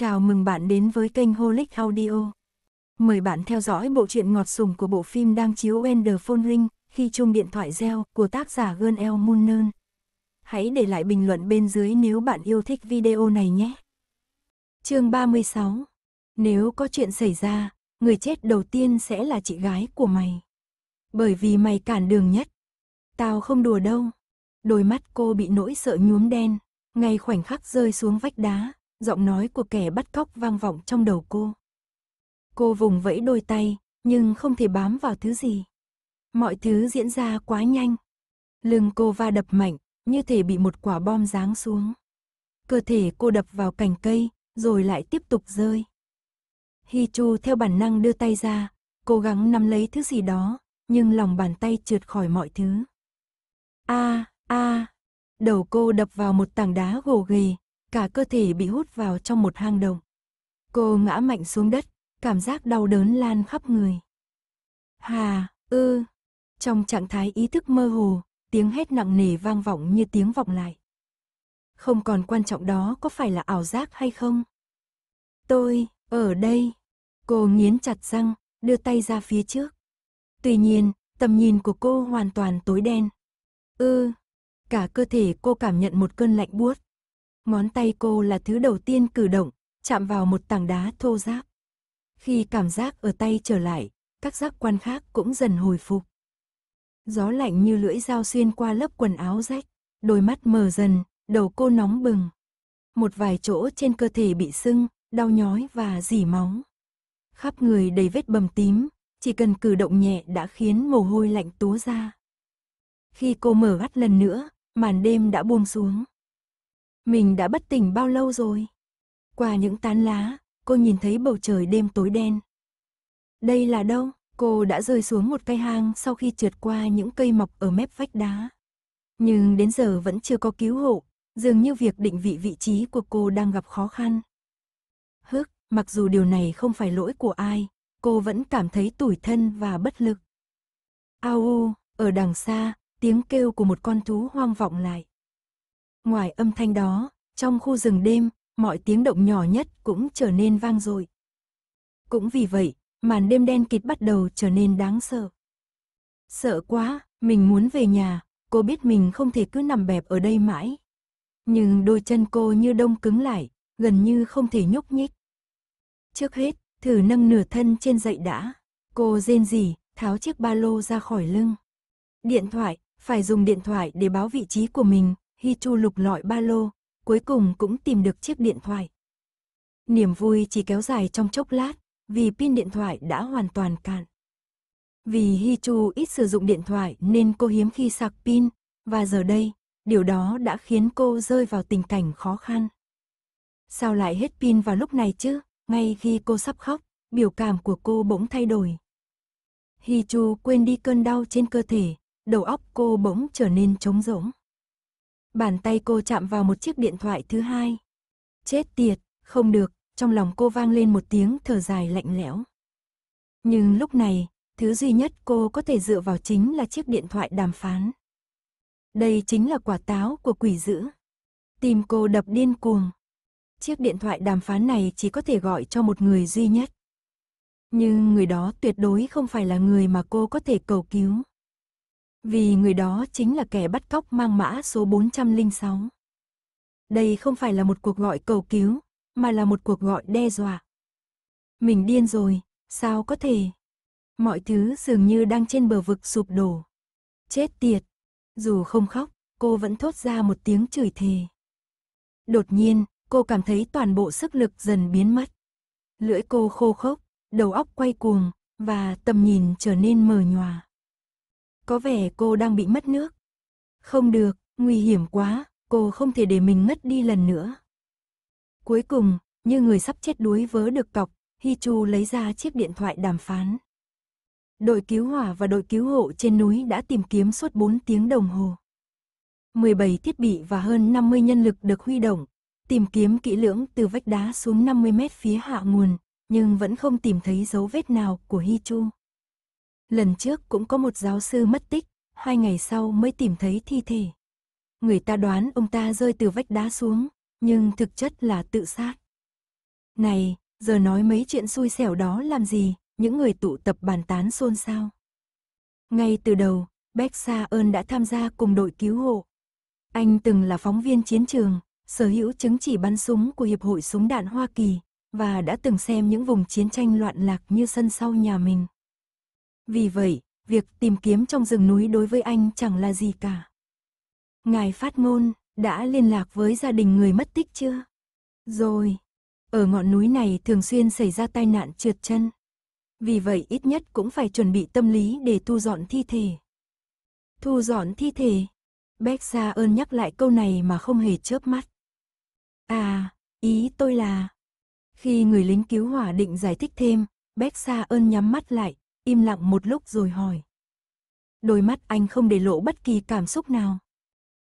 Chào mừng bạn đến với kênh Holic Audio. Mời bạn theo dõi bộ truyện ngọt sùng của bộ phim đang chiếu Ender Ring khi chuông điện thoại reo của tác giả Gơn El Munern. Hãy để lại bình luận bên dưới nếu bạn yêu thích video này nhé. chương 36 Nếu có chuyện xảy ra, người chết đầu tiên sẽ là chị gái của mày. Bởi vì mày cản đường nhất. Tao không đùa đâu. Đôi mắt cô bị nỗi sợ nhuốm đen, ngay khoảnh khắc rơi xuống vách đá giọng nói của kẻ bắt cóc vang vọng trong đầu cô. Cô vùng vẫy đôi tay, nhưng không thể bám vào thứ gì. Mọi thứ diễn ra quá nhanh. Lưng cô va đập mạnh, như thể bị một quả bom giáng xuống. Cơ thể cô đập vào cành cây, rồi lại tiếp tục rơi. Hi Chu theo bản năng đưa tay ra, cố gắng nắm lấy thứ gì đó, nhưng lòng bàn tay trượt khỏi mọi thứ. A, a, đầu cô đập vào một tảng đá gồ ghề, cả cơ thể bị hút vào trong một hang động. Cô ngã mạnh xuống đất, cảm giác đau đớn lan khắp người. Hà, ư, trong trạng thái ý thức mơ hồ, tiếng hét nặng nề vang vọng như tiếng vọng lại. Không còn quan trọng đó có phải là ảo giác hay không? Tôi, ở đây. Cô nghiến chặt răng, đưa tay ra phía trước. Tuy nhiên, tầm nhìn của cô hoàn toàn tối đen. Ư, cả cơ thể cô cảm nhận một cơn lạnh buốt Ngón tay cô là thứ đầu tiên cử động, chạm vào một tảng đá thô ráp. Khi cảm giác ở tay trở lại, các giác quan khác cũng dần hồi phục. Gió lạnh như lưỡi dao xuyên qua lớp quần áo rách, đôi mắt mờ dần, đầu cô nóng bừng. Một vài chỗ trên cơ thể bị sưng, đau nhói và dỉ máu. Khắp người đầy vết bầm tím, chỉ cần cử động nhẹ đã khiến mồ hôi lạnh túa ra. Khi cô mở mắt lần nữa, màn đêm đã buông xuống. Mình đã bất tỉnh bao lâu rồi? Qua những tán lá, cô nhìn thấy bầu trời đêm tối đen. Đây là đâu? Cô đã rơi xuống một cây hang sau khi trượt qua những cây mọc ở mép vách đá. Nhưng đến giờ vẫn chưa có cứu hộ, dường như việc định vị vị trí của cô đang gặp khó khăn. Hức, mặc dù điều này không phải lỗi của ai, cô vẫn cảm thấy tủi thân và bất lực. au, ở đằng xa, tiếng kêu của một con thú hoang vọng lại. Ngoài âm thanh đó, trong khu rừng đêm, mọi tiếng động nhỏ nhất cũng trở nên vang dội. Cũng vì vậy, màn đêm đen kịt bắt đầu trở nên đáng sợ. Sợ quá, mình muốn về nhà, cô biết mình không thể cứ nằm bẹp ở đây mãi. Nhưng đôi chân cô như đông cứng lại, gần như không thể nhúc nhích. Trước hết, thử nâng nửa thân trên dậy đã. Cô rên rỉ, tháo chiếc ba lô ra khỏi lưng. Điện thoại, phải dùng điện thoại để báo vị trí của mình, Hi Chu lục lọi ba lô, cuối cùng cũng tìm được chiếc điện thoại. Niềm vui chỉ kéo dài trong chốc lát, vì pin điện thoại đã hoàn toàn cạn. Vì Hi Chu ít sử dụng điện thoại nên cô hiếm khi sạc pin, và giờ đây, điều đó đã khiến cô rơi vào tình cảnh khó khăn. Sao lại hết pin vào lúc này chứ? Ngay khi cô sắp khóc, biểu cảm của cô bỗng thay đổi. Hi Chu quên đi cơn đau trên cơ thể, đầu óc cô bỗng trở nên trống rỗng. Bàn tay cô chạm vào một chiếc điện thoại thứ hai. Chết tiệt, không được, trong lòng cô vang lên một tiếng thở dài lạnh lẽo. Nhưng lúc này, thứ duy nhất cô có thể dựa vào chính là chiếc điện thoại đàm phán. Đây chính là quả táo của quỷ dữ. Tim cô đập điên cuồng. Chiếc điện thoại đàm phán này chỉ có thể gọi cho một người duy nhất. Nhưng người đó tuyệt đối không phải là người mà cô có thể cầu cứu. Vì người đó chính là kẻ bắt cóc mang mã số 406. Đây không phải là một cuộc gọi cầu cứu, mà là một cuộc gọi đe dọa. Mình điên rồi, sao có thể? Mọi thứ dường như đang trên bờ vực sụp đổ. Chết tiệt! Dù không khóc, cô vẫn thốt ra một tiếng chửi thề. Đột nhiên, cô cảm thấy toàn bộ sức lực dần biến mất. Lưỡi cô khô khốc, đầu óc quay cuồng, và tầm nhìn trở nên mờ nhòa có vẻ cô đang bị mất nước. Không được, nguy hiểm quá, cô không thể để mình ngất đi lần nữa. Cuối cùng, như người sắp chết đuối vớ được cọc, Hi Chu lấy ra chiếc điện thoại đàm phán. Đội cứu hỏa và đội cứu hộ trên núi đã tìm kiếm suốt 4 tiếng đồng hồ. 17 thiết bị và hơn 50 nhân lực được huy động, tìm kiếm kỹ lưỡng từ vách đá xuống 50 mét phía hạ nguồn, nhưng vẫn không tìm thấy dấu vết nào của Hi Chu lần trước cũng có một giáo sư mất tích, hai ngày sau mới tìm thấy thi thể. Người ta đoán ông ta rơi từ vách đá xuống, nhưng thực chất là tự sát. Này, giờ nói mấy chuyện xui xẻo đó làm gì, những người tụ tập bàn tán xôn xao. Ngay từ đầu, Beck Sa ơn đã tham gia cùng đội cứu hộ. Anh từng là phóng viên chiến trường, sở hữu chứng chỉ bắn súng của Hiệp hội Súng đạn Hoa Kỳ, và đã từng xem những vùng chiến tranh loạn lạc như sân sau nhà mình. Vì vậy, việc tìm kiếm trong rừng núi đối với anh chẳng là gì cả. Ngài phát ngôn, đã liên lạc với gia đình người mất tích chưa? Rồi, ở ngọn núi này thường xuyên xảy ra tai nạn trượt chân. Vì vậy ít nhất cũng phải chuẩn bị tâm lý để thu dọn thi thể. Thu dọn thi thể. Bách Sa ơn nhắc lại câu này mà không hề chớp mắt. À, ý tôi là... Khi người lính cứu hỏa định giải thích thêm, Bách Sa ơn nhắm mắt lại, im lặng một lúc rồi hỏi. Đôi mắt anh không để lộ bất kỳ cảm xúc nào.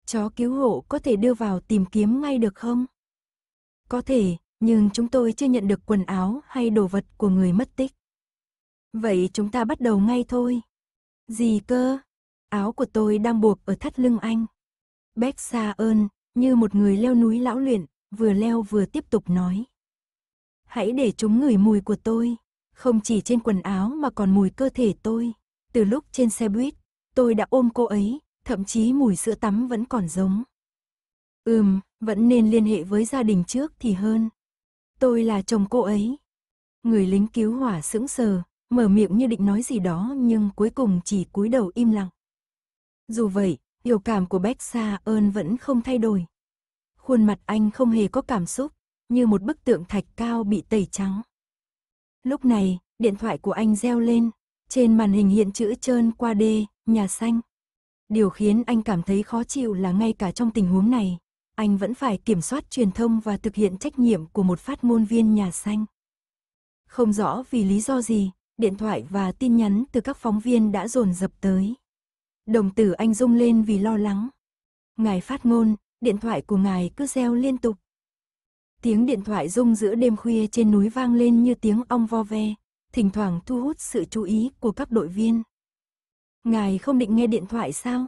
Chó cứu hộ có thể đưa vào tìm kiếm ngay được không? Có thể, nhưng chúng tôi chưa nhận được quần áo hay đồ vật của người mất tích. Vậy chúng ta bắt đầu ngay thôi. Gì cơ? Áo của tôi đang buộc ở thắt lưng anh. Bách xa ơn, như một người leo núi lão luyện, vừa leo vừa tiếp tục nói. Hãy để chúng ngửi mùi của tôi. Không chỉ trên quần áo mà còn mùi cơ thể tôi. Từ lúc trên xe buýt, tôi đã ôm cô ấy, thậm chí mùi sữa tắm vẫn còn giống. Ừm, vẫn nên liên hệ với gia đình trước thì hơn. Tôi là chồng cô ấy. Người lính cứu hỏa sững sờ, mở miệng như định nói gì đó nhưng cuối cùng chỉ cúi đầu im lặng. Dù vậy, biểu cảm của Bách Sa ơn vẫn không thay đổi. Khuôn mặt anh không hề có cảm xúc, như một bức tượng thạch cao bị tẩy trắng. Lúc này, điện thoại của anh reo lên, trên màn hình hiện chữ trơn qua đê, nhà xanh. Điều khiến anh cảm thấy khó chịu là ngay cả trong tình huống này, anh vẫn phải kiểm soát truyền thông và thực hiện trách nhiệm của một phát ngôn viên nhà xanh. Không rõ vì lý do gì, điện thoại và tin nhắn từ các phóng viên đã dồn dập tới. Đồng tử anh rung lên vì lo lắng. Ngài phát ngôn, điện thoại của ngài cứ reo liên tục. Tiếng điện thoại rung giữa đêm khuya trên núi vang lên như tiếng ong vo ve, thỉnh thoảng thu hút sự chú ý của các đội viên. Ngài không định nghe điện thoại sao?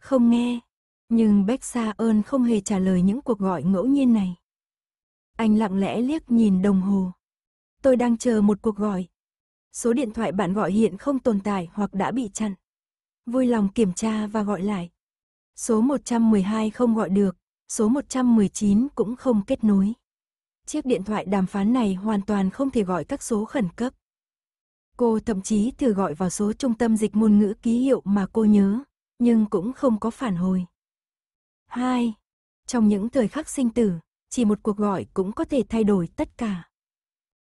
Không nghe, nhưng Bách Sa ơn không hề trả lời những cuộc gọi ngẫu nhiên này. Anh lặng lẽ liếc nhìn đồng hồ. Tôi đang chờ một cuộc gọi. Số điện thoại bạn gọi hiện không tồn tại hoặc đã bị chặn. Vui lòng kiểm tra và gọi lại. Số 112 không gọi được, số 119 cũng không kết nối. Chiếc điện thoại đàm phán này hoàn toàn không thể gọi các số khẩn cấp. Cô thậm chí thử gọi vào số trung tâm dịch ngôn ngữ ký hiệu mà cô nhớ, nhưng cũng không có phản hồi. 2. Trong những thời khắc sinh tử, chỉ một cuộc gọi cũng có thể thay đổi tất cả.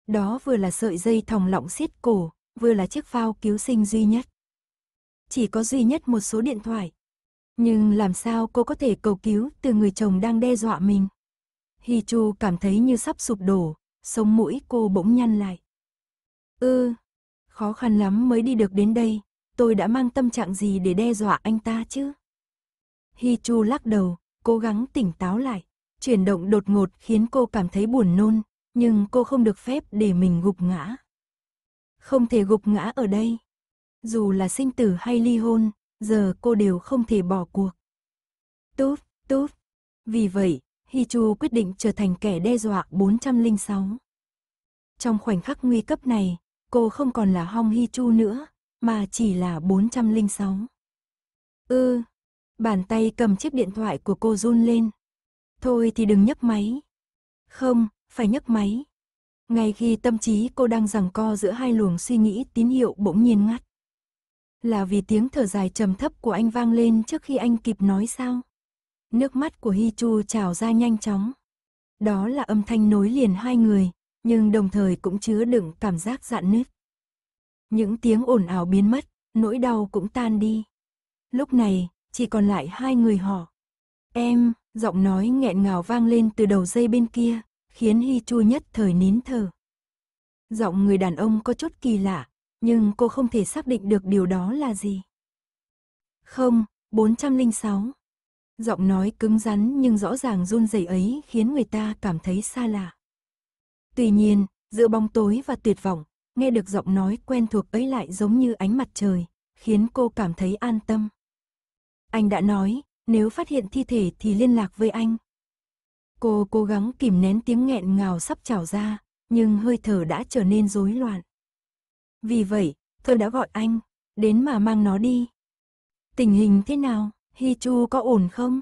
Đó vừa là sợi dây thòng lọng siết cổ, vừa là chiếc phao cứu sinh duy nhất. Chỉ có duy nhất một số điện thoại, nhưng làm sao cô có thể cầu cứu từ người chồng đang đe dọa mình? Hi Chu cảm thấy như sắp sụp đổ, sống mũi cô bỗng nhăn lại. Ư, ừ, khó khăn lắm mới đi được đến đây, tôi đã mang tâm trạng gì để đe dọa anh ta chứ? Hi Chu lắc đầu, cố gắng tỉnh táo lại. Chuyển động đột ngột khiến cô cảm thấy buồn nôn, nhưng cô không được phép để mình gục ngã. Không thể gục ngã ở đây. Dù là sinh tử hay ly hôn, giờ cô đều không thể bỏ cuộc. Túp, túp. Vì vậy, Hichu quyết định trở thành kẻ đe dọa 406. Trong khoảnh khắc nguy cấp này, cô không còn là Hong Hichu nữa, mà chỉ là 406. Ư, ừ, bàn tay cầm chiếc điện thoại của cô run lên. Thôi thì đừng nhấc máy. Không, phải nhấc máy. Ngay khi tâm trí cô đang giằng co giữa hai luồng suy nghĩ tín hiệu bỗng nhiên ngắt. Là vì tiếng thở dài trầm thấp của anh vang lên trước khi anh kịp nói sao? Nước mắt của Hi Chu trào ra nhanh chóng. Đó là âm thanh nối liền hai người, nhưng đồng thời cũng chứa đựng cảm giác dạn nứt. Những tiếng ồn ào biến mất, nỗi đau cũng tan đi. Lúc này, chỉ còn lại hai người họ. Em, giọng nói nghẹn ngào vang lên từ đầu dây bên kia, khiến Hi Chu nhất thời nín thở. Giọng người đàn ông có chút kỳ lạ, nhưng cô không thể xác định được điều đó là gì. Không, 406. Giọng nói cứng rắn nhưng rõ ràng run rẩy ấy khiến người ta cảm thấy xa lạ. Tuy nhiên, giữa bóng tối và tuyệt vọng, nghe được giọng nói quen thuộc ấy lại giống như ánh mặt trời, khiến cô cảm thấy an tâm. Anh đã nói, nếu phát hiện thi thể thì liên lạc với anh. Cô cố gắng kìm nén tiếng nghẹn ngào sắp trào ra, nhưng hơi thở đã trở nên rối loạn. Vì vậy, tôi đã gọi anh, đến mà mang nó đi. Tình hình thế nào, Hi Chu có ổn không?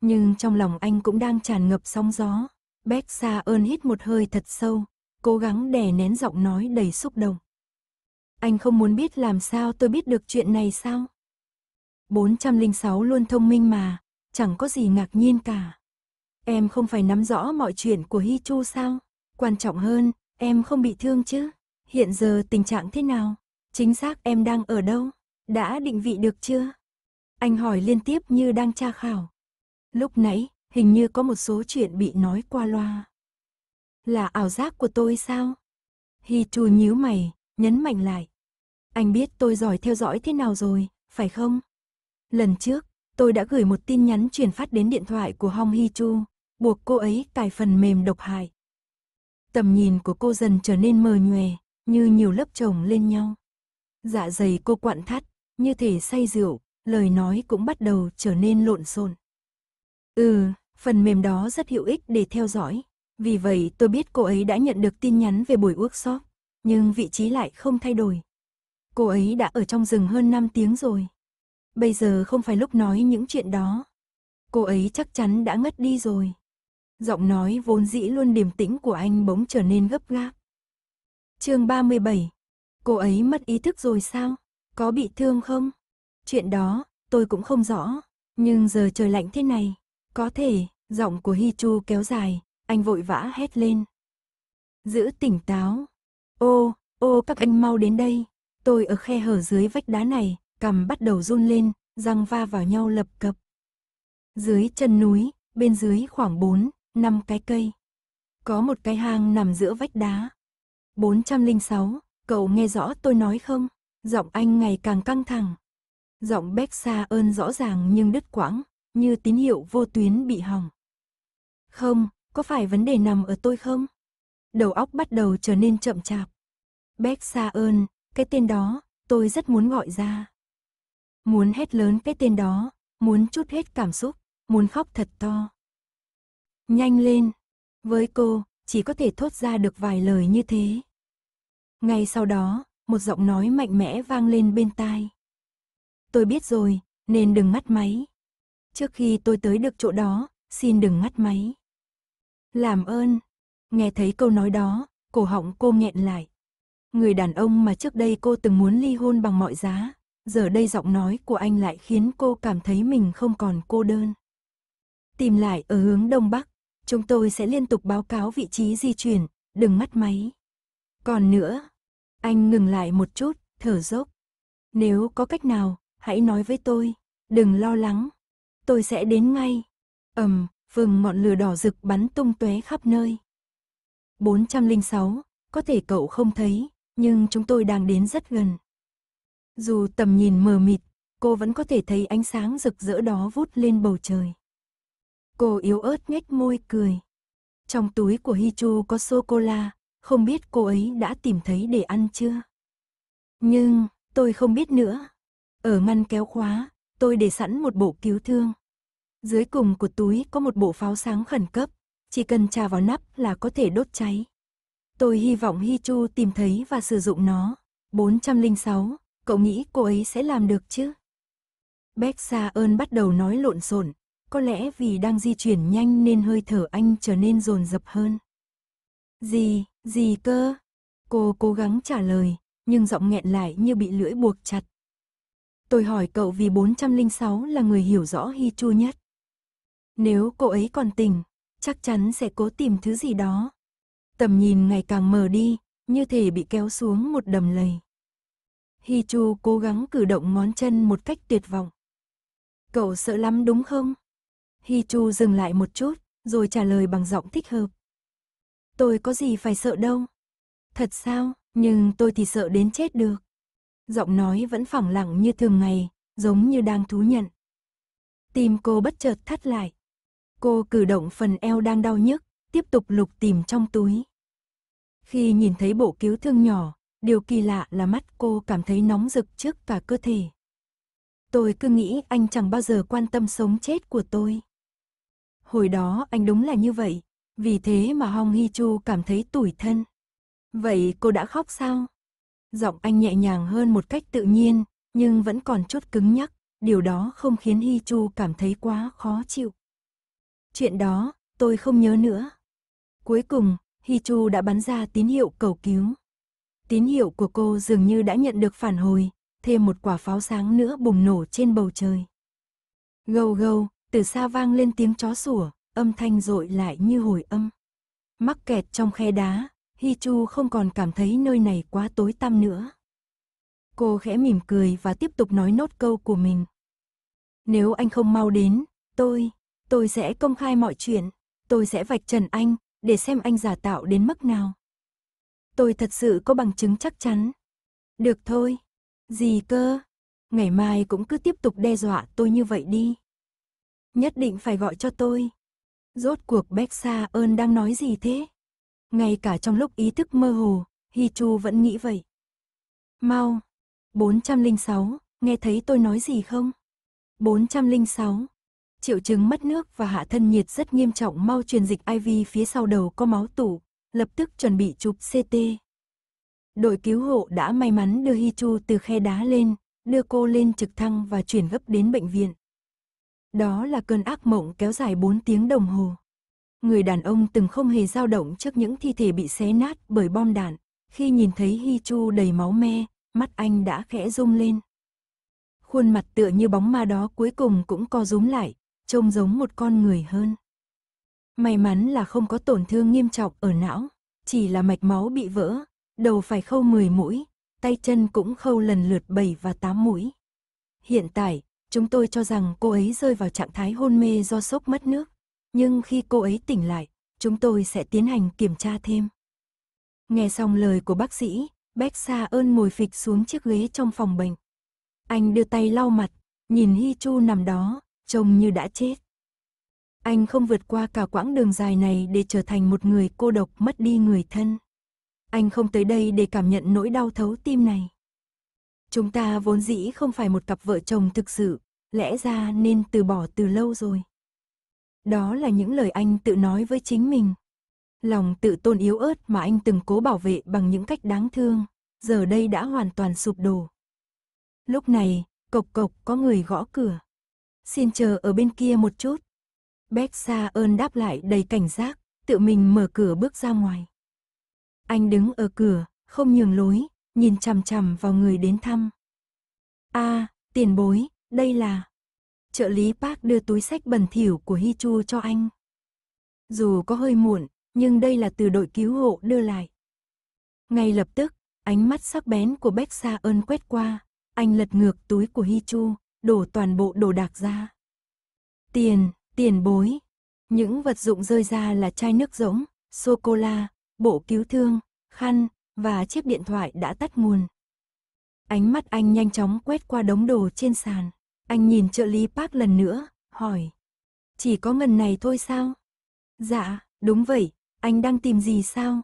Nhưng trong lòng anh cũng đang tràn ngập sóng gió. Bét Sa ơn hít một hơi thật sâu, cố gắng đè nén giọng nói đầy xúc động. Anh không muốn biết làm sao tôi biết được chuyện này sao? 406 luôn thông minh mà, chẳng có gì ngạc nhiên cả. Em không phải nắm rõ mọi chuyện của Hi Chu sao? Quan trọng hơn, em không bị thương chứ? Hiện giờ tình trạng thế nào? Chính xác em đang ở đâu? Đã định vị được chưa? Anh hỏi liên tiếp như đang tra khảo. Lúc nãy, hình như có một số chuyện bị nói qua loa. Là ảo giác của tôi sao? Hi Chu nhíu mày, nhấn mạnh lại. Anh biết tôi giỏi theo dõi thế nào rồi, phải không? Lần trước, tôi đã gửi một tin nhắn chuyển phát đến điện thoại của Hong Hi Chu, buộc cô ấy cài phần mềm độc hại. Tầm nhìn của cô dần trở nên mờ nhòe, như nhiều lớp chồng lên nhau. Dạ dày cô quặn thắt, như thể say rượu, lời nói cũng bắt đầu trở nên lộn xộn. Ừ, phần mềm đó rất hữu ích để theo dõi. Vì vậy tôi biết cô ấy đã nhận được tin nhắn về buổi workshop, nhưng vị trí lại không thay đổi. Cô ấy đã ở trong rừng hơn 5 tiếng rồi. Bây giờ không phải lúc nói những chuyện đó. Cô ấy chắc chắn đã ngất đi rồi. Giọng nói vốn dĩ luôn điềm tĩnh của anh bỗng trở nên gấp gáp chương 37. Cô ấy mất ý thức rồi sao? Có bị thương không? Chuyện đó, tôi cũng không rõ. Nhưng giờ trời lạnh thế này. Có thể, giọng của Hi Chu kéo dài, anh vội vã hét lên. Giữ tỉnh táo. Ô, ô các anh mau đến đây. Tôi ở khe hở dưới vách đá này, cằm bắt đầu run lên, răng va vào nhau lập cập. Dưới chân núi, bên dưới khoảng 4, 5 cái cây. Có một cái hang nằm giữa vách đá, 406, cậu nghe rõ tôi nói không? Giọng anh ngày càng căng thẳng. Giọng Beck xa ơn rõ ràng nhưng đứt quãng, như tín hiệu vô tuyến bị hỏng. Không, có phải vấn đề nằm ở tôi không? Đầu óc bắt đầu trở nên chậm chạp. Beck xa ơn, cái tên đó, tôi rất muốn gọi ra. Muốn hét lớn cái tên đó, muốn chút hết cảm xúc, muốn khóc thật to. Nhanh lên, với cô, chỉ có thể thốt ra được vài lời như thế. Ngay sau đó, một giọng nói mạnh mẽ vang lên bên tai. Tôi biết rồi, nên đừng ngắt máy. Trước khi tôi tới được chỗ đó, xin đừng ngắt máy. Làm ơn. Nghe thấy câu nói đó, cổ họng cô nghẹn lại. Người đàn ông mà trước đây cô từng muốn ly hôn bằng mọi giá, giờ đây giọng nói của anh lại khiến cô cảm thấy mình không còn cô đơn. Tìm lại ở hướng Đông Bắc, chúng tôi sẽ liên tục báo cáo vị trí di chuyển, đừng ngắt máy. Còn nữa, anh ngừng lại một chút, thở dốc. Nếu có cách nào, hãy nói với tôi, đừng lo lắng. Tôi sẽ đến ngay. Ầm, um, vừng ngọn lửa đỏ rực bắn tung tóe khắp nơi. 406, có thể cậu không thấy, nhưng chúng tôi đang đến rất gần. Dù tầm nhìn mờ mịt, cô vẫn có thể thấy ánh sáng rực rỡ đó vút lên bầu trời. Cô yếu ớt nhếch môi cười. Trong túi của hi chu có sô cô la, không biết cô ấy đã tìm thấy để ăn chưa. Nhưng, tôi không biết nữa. Ở ngăn kéo khóa, tôi để sẵn một bộ cứu thương. Dưới cùng của túi có một bộ pháo sáng khẩn cấp, chỉ cần trà vào nắp là có thể đốt cháy. Tôi hy vọng Hi Chu tìm thấy và sử dụng nó. 406, cậu nghĩ cô ấy sẽ làm được chứ? Bách Sa ơn bắt đầu nói lộn xộn, có lẽ vì đang di chuyển nhanh nên hơi thở anh trở nên dồn dập hơn. Gì, gì cơ? Cô cố gắng trả lời, nhưng giọng nghẹn lại như bị lưỡi buộc chặt. Tôi hỏi cậu vì 406 là người hiểu rõ Hi Chu nhất. Nếu cô ấy còn tỉnh, chắc chắn sẽ cố tìm thứ gì đó. Tầm nhìn ngày càng mờ đi, như thể bị kéo xuống một đầm lầy. Hi Chu cố gắng cử động ngón chân một cách tuyệt vọng. Cậu sợ lắm đúng không? Hi Chu dừng lại một chút, rồi trả lời bằng giọng thích hợp. Tôi có gì phải sợ đâu. Thật sao, nhưng tôi thì sợ đến chết được. Giọng nói vẫn phẳng lặng như thường ngày, giống như đang thú nhận. Tim cô bất chợt thắt lại. Cô cử động phần eo đang đau nhức, tiếp tục lục tìm trong túi. Khi nhìn thấy bộ cứu thương nhỏ, điều kỳ lạ là mắt cô cảm thấy nóng rực trước cả cơ thể. Tôi cứ nghĩ anh chẳng bao giờ quan tâm sống chết của tôi. Hồi đó anh đúng là như vậy, vì thế mà Hong Hi Chu cảm thấy tủi thân. Vậy cô đã khóc sao? Giọng anh nhẹ nhàng hơn một cách tự nhiên, nhưng vẫn còn chút cứng nhắc, điều đó không khiến Hi Chu cảm thấy quá khó chịu. Chuyện đó, tôi không nhớ nữa. Cuối cùng, Hi Chu đã bắn ra tín hiệu cầu cứu. Tín hiệu của cô dường như đã nhận được phản hồi, thêm một quả pháo sáng nữa bùng nổ trên bầu trời. Gâu gâu, từ xa vang lên tiếng chó sủa, âm thanh dội lại như hồi âm. Mắc kẹt trong khe đá, Hi Chu không còn cảm thấy nơi này quá tối tăm nữa. Cô khẽ mỉm cười và tiếp tục nói nốt câu của mình. Nếu anh không mau đến, tôi, tôi sẽ công khai mọi chuyện, tôi sẽ vạch trần anh, để xem anh giả tạo đến mức nào. Tôi thật sự có bằng chứng chắc chắn. Được thôi, gì cơ, ngày mai cũng cứ tiếp tục đe dọa tôi như vậy đi. Nhất định phải gọi cho tôi. Rốt cuộc Bách Sa ơn đang nói gì thế? Ngay cả trong lúc ý thức mơ hồ, Hi Chu vẫn nghĩ vậy. Mau! 406, nghe thấy tôi nói gì không? 406. Triệu chứng mất nước và hạ thân nhiệt rất nghiêm trọng mau truyền dịch IV phía sau đầu có máu tủ, lập tức chuẩn bị chụp CT. Đội cứu hộ đã may mắn đưa Hi Chu từ khe đá lên, đưa cô lên trực thăng và chuyển gấp đến bệnh viện. Đó là cơn ác mộng kéo dài 4 tiếng đồng hồ. Người đàn ông từng không hề dao động trước những thi thể bị xé nát bởi bom đạn. Khi nhìn thấy Hi Chu đầy máu me, mắt anh đã khẽ rung lên. Khuôn mặt tựa như bóng ma đó cuối cùng cũng co rúm lại, trông giống một con người hơn. May mắn là không có tổn thương nghiêm trọng ở não, chỉ là mạch máu bị vỡ, đầu phải khâu 10 mũi, tay chân cũng khâu lần lượt 7 và 8 mũi. Hiện tại, Chúng tôi cho rằng cô ấy rơi vào trạng thái hôn mê do sốc mất nước. Nhưng khi cô ấy tỉnh lại, chúng tôi sẽ tiến hành kiểm tra thêm. Nghe xong lời của bác sĩ, Beck Sa ơn ngồi phịch xuống chiếc ghế trong phòng bệnh. Anh đưa tay lau mặt, nhìn Hi Chu nằm đó, trông như đã chết. Anh không vượt qua cả quãng đường dài này để trở thành một người cô độc mất đi người thân. Anh không tới đây để cảm nhận nỗi đau thấu tim này. Chúng ta vốn dĩ không phải một cặp vợ chồng thực sự, lẽ ra nên từ bỏ từ lâu rồi. Đó là những lời anh tự nói với chính mình. Lòng tự tôn yếu ớt mà anh từng cố bảo vệ bằng những cách đáng thương, giờ đây đã hoàn toàn sụp đổ. Lúc này, cộc cộc có người gõ cửa. Xin chờ ở bên kia một chút. Bách Sa ơn đáp lại đầy cảnh giác, tự mình mở cửa bước ra ngoài. Anh đứng ở cửa, không nhường lối, nhìn chằm chằm vào người đến thăm. A, tiền bối, đây là... Trợ lý Park đưa túi sách bẩn thỉu của Hi Chu cho anh. Dù có hơi muộn, nhưng đây là từ đội cứu hộ đưa lại. Ngay lập tức, ánh mắt sắc bén của Bách Sa ơn quét qua, anh lật ngược túi của Hi Chu, đổ toàn bộ đồ đạc ra. Tiền, tiền bối. Những vật dụng rơi ra là chai nước rỗng, sô-cô-la, bộ cứu thương, khăn, và chiếc điện thoại đã tắt nguồn. Ánh mắt anh nhanh chóng quét qua đống đồ trên sàn. Anh nhìn trợ lý Park lần nữa, hỏi. Chỉ có ngần này thôi sao? Dạ, đúng vậy, anh đang tìm gì sao?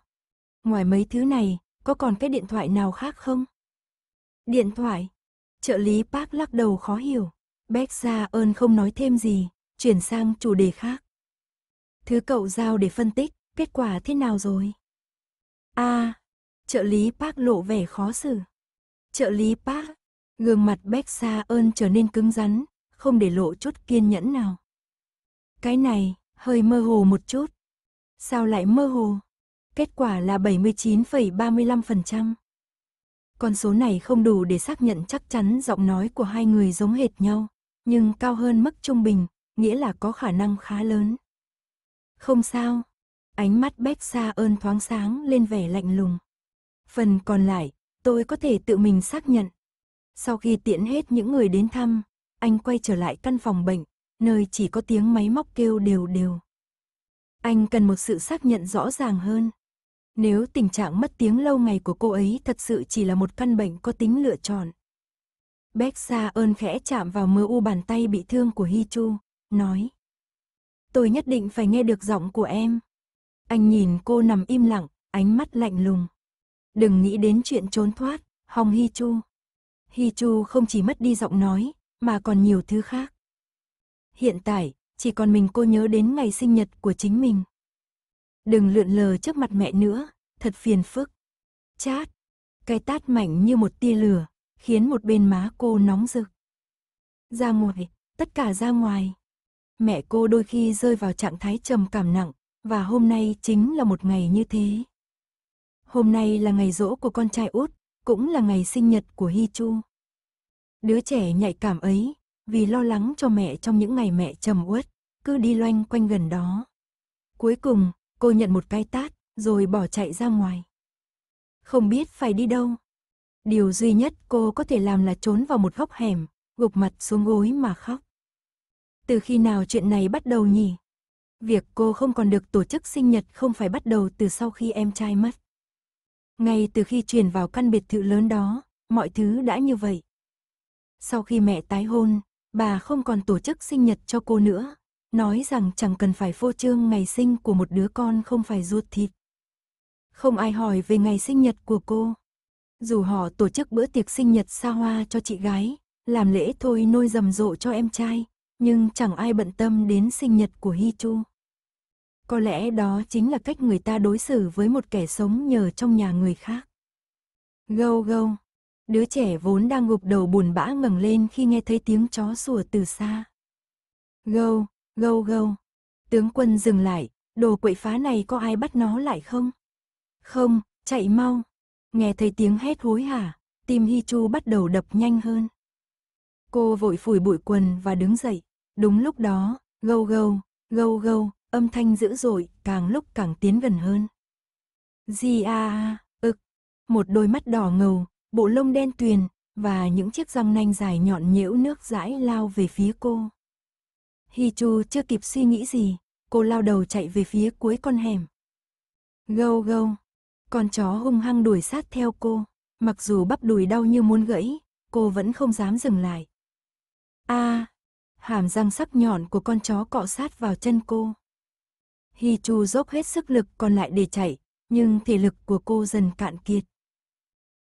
Ngoài mấy thứ này, có còn cái điện thoại nào khác không? Điện thoại. Trợ lý Park lắc đầu khó hiểu. Beck ra ơn không nói thêm gì, chuyển sang chủ đề khác. Thứ cậu giao để phân tích, kết quả thế nào rồi? À, Trợ lý Park lộ vẻ khó xử. Trợ lý Park, gương mặt Bách Sa ơn trở nên cứng rắn, không để lộ chút kiên nhẫn nào. Cái này, hơi mơ hồ một chút. Sao lại mơ hồ? Kết quả là 79,35%. Con số này không đủ để xác nhận chắc chắn giọng nói của hai người giống hệt nhau, nhưng cao hơn mức trung bình, nghĩa là có khả năng khá lớn. Không sao. Ánh mắt Bách Sa ơn thoáng sáng lên vẻ lạnh lùng. Phần còn lại, tôi có thể tự mình xác nhận. Sau khi tiễn hết những người đến thăm, anh quay trở lại căn phòng bệnh, nơi chỉ có tiếng máy móc kêu đều đều. Anh cần một sự xác nhận rõ ràng hơn. Nếu tình trạng mất tiếng lâu ngày của cô ấy thật sự chỉ là một căn bệnh có tính lựa chọn. Bách Sa ơn khẽ chạm vào mơ u bàn tay bị thương của Hi Chu, nói. Tôi nhất định phải nghe được giọng của em. Anh nhìn cô nằm im lặng, ánh mắt lạnh lùng đừng nghĩ đến chuyện trốn thoát, Hong Hi Chu. Hi Chu không chỉ mất đi giọng nói, mà còn nhiều thứ khác. Hiện tại, chỉ còn mình cô nhớ đến ngày sinh nhật của chính mình. Đừng lượn lờ trước mặt mẹ nữa, thật phiền phức. Chát, cái tát mạnh như một tia lửa, khiến một bên má cô nóng rực. Ra ngoài, tất cả ra ngoài. Mẹ cô đôi khi rơi vào trạng thái trầm cảm nặng, và hôm nay chính là một ngày như thế. Hôm nay là ngày rỗ của con trai út, cũng là ngày sinh nhật của Hi Chu. Đứa trẻ nhạy cảm ấy, vì lo lắng cho mẹ trong những ngày mẹ trầm uất, cứ đi loanh quanh gần đó. Cuối cùng, cô nhận một cái tát, rồi bỏ chạy ra ngoài. Không biết phải đi đâu. Điều duy nhất cô có thể làm là trốn vào một góc hẻm, gục mặt xuống gối mà khóc. Từ khi nào chuyện này bắt đầu nhỉ? Việc cô không còn được tổ chức sinh nhật không phải bắt đầu từ sau khi em trai mất. Ngay từ khi chuyển vào căn biệt thự lớn đó, mọi thứ đã như vậy. Sau khi mẹ tái hôn, bà không còn tổ chức sinh nhật cho cô nữa, nói rằng chẳng cần phải phô trương ngày sinh của một đứa con không phải ruột thịt. Không ai hỏi về ngày sinh nhật của cô. Dù họ tổ chức bữa tiệc sinh nhật xa hoa cho chị gái, làm lễ thôi nôi rầm rộ cho em trai, nhưng chẳng ai bận tâm đến sinh nhật của Hi Chu. Có lẽ đó chính là cách người ta đối xử với một kẻ sống nhờ trong nhà người khác. Gâu gâu. Đứa trẻ vốn đang gục đầu buồn bã ngẩng lên khi nghe thấy tiếng chó sủa từ xa. Gâu, gâu gâu. Tướng quân dừng lại, đồ quậy phá này có ai bắt nó lại không? Không, chạy mau. Nghe thấy tiếng hét hối hả, tim Hi Chu bắt đầu đập nhanh hơn. Cô vội phủi bụi quần và đứng dậy. Đúng lúc đó, gâu gâu, gâu gâu, âm thanh dữ dội, càng lúc càng tiến gần hơn. Di a ực, một đôi mắt đỏ ngầu, bộ lông đen tuyền, và những chiếc răng nanh dài nhọn nhễu nước dãi lao về phía cô. Hi Chu chưa kịp suy nghĩ gì, cô lao đầu chạy về phía cuối con hẻm. Gâu gâu, con chó hung hăng đuổi sát theo cô, mặc dù bắp đùi đau như muốn gãy, cô vẫn không dám dừng lại. A, hàm răng sắc nhọn của con chó cọ sát vào chân cô. Hi Chu dốc hết sức lực còn lại để chạy, nhưng thể lực của cô dần cạn kiệt.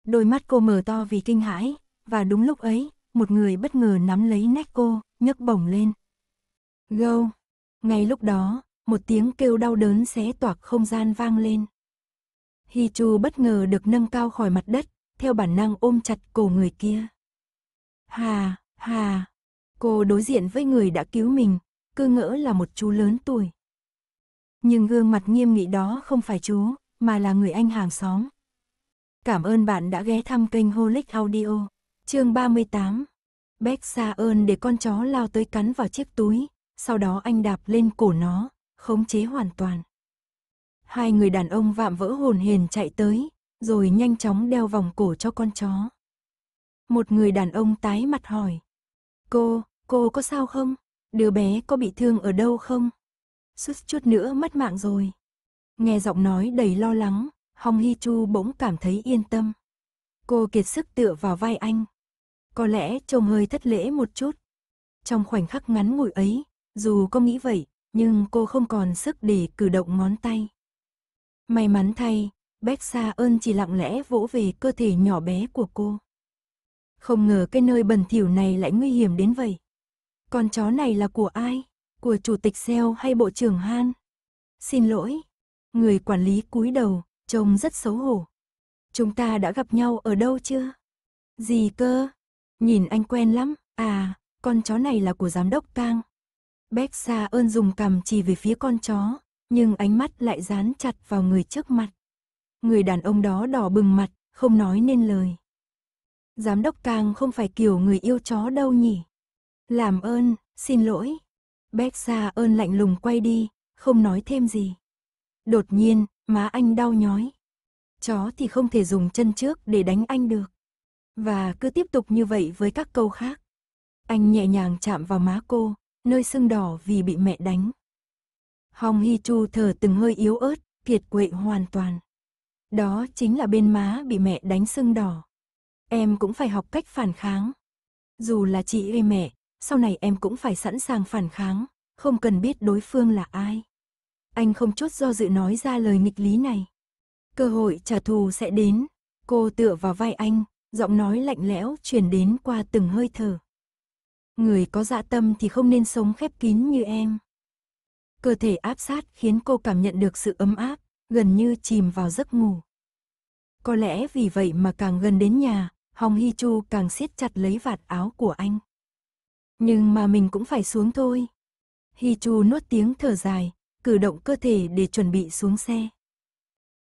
Đôi mắt cô mở to vì kinh hãi, và đúng lúc ấy, một người bất ngờ nắm lấy nách cô, nhấc bổng lên. Gâu! Ngay lúc đó, một tiếng kêu đau đớn xé toạc không gian vang lên. Hi Chu bất ngờ được nâng cao khỏi mặt đất, theo bản năng ôm chặt cổ người kia. Hà, hà! Cô đối diện với người đã cứu mình, cứ ngỡ là một chú lớn tuổi nhưng gương mặt nghiêm nghị đó không phải chú, mà là người anh hàng xóm. Cảm ơn bạn đã ghé thăm kênh Holic Audio. Chương 38. Beck xa ơn để con chó lao tới cắn vào chiếc túi, sau đó anh đạp lên cổ nó, khống chế hoàn toàn. Hai người đàn ông vạm vỡ hồn hền chạy tới, rồi nhanh chóng đeo vòng cổ cho con chó. Một người đàn ông tái mặt hỏi. Cô, cô có sao không? Đứa bé có bị thương ở đâu không? suýt chút nữa mất mạng rồi. Nghe giọng nói đầy lo lắng, Hong Hi Chu bỗng cảm thấy yên tâm. Cô kiệt sức tựa vào vai anh. Có lẽ trông hơi thất lễ một chút. Trong khoảnh khắc ngắn ngủi ấy, dù có nghĩ vậy, nhưng cô không còn sức để cử động ngón tay. May mắn thay, Bách Sa ơn chỉ lặng lẽ vỗ về cơ thể nhỏ bé của cô. Không ngờ cái nơi bẩn thỉu này lại nguy hiểm đến vậy. Con chó này là của ai? của chủ tịch SEO hay bộ trưởng Han. Xin lỗi. Người quản lý cúi đầu, trông rất xấu hổ. Chúng ta đã gặp nhau ở đâu chưa? Gì cơ? Nhìn anh quen lắm, à, con chó này là của giám đốc Cang. Bách Sa ơn dùng cằm chỉ về phía con chó, nhưng ánh mắt lại dán chặt vào người trước mặt. Người đàn ông đó đỏ bừng mặt, không nói nên lời. Giám đốc Cang không phải kiểu người yêu chó đâu nhỉ? Làm ơn, xin lỗi, Bét xa ơn lạnh lùng quay đi, không nói thêm gì. Đột nhiên, má anh đau nhói. Chó thì không thể dùng chân trước để đánh anh được. Và cứ tiếp tục như vậy với các câu khác. Anh nhẹ nhàng chạm vào má cô, nơi sưng đỏ vì bị mẹ đánh. Hong Hi Chu thở từng hơi yếu ớt, kiệt quệ hoàn toàn. Đó chính là bên má bị mẹ đánh sưng đỏ. Em cũng phải học cách phản kháng. Dù là chị hay mẹ, sau này em cũng phải sẵn sàng phản kháng, không cần biết đối phương là ai. Anh không chút do dự nói ra lời nghịch lý này. Cơ hội trả thù sẽ đến, cô tựa vào vai anh, giọng nói lạnh lẽo truyền đến qua từng hơi thở. Người có dạ tâm thì không nên sống khép kín như em. Cơ thể áp sát khiến cô cảm nhận được sự ấm áp, gần như chìm vào giấc ngủ. Có lẽ vì vậy mà càng gần đến nhà, Hong Hi Chu càng siết chặt lấy vạt áo của anh. Nhưng mà mình cũng phải xuống thôi. Hi Chu nuốt tiếng thở dài, cử động cơ thể để chuẩn bị xuống xe.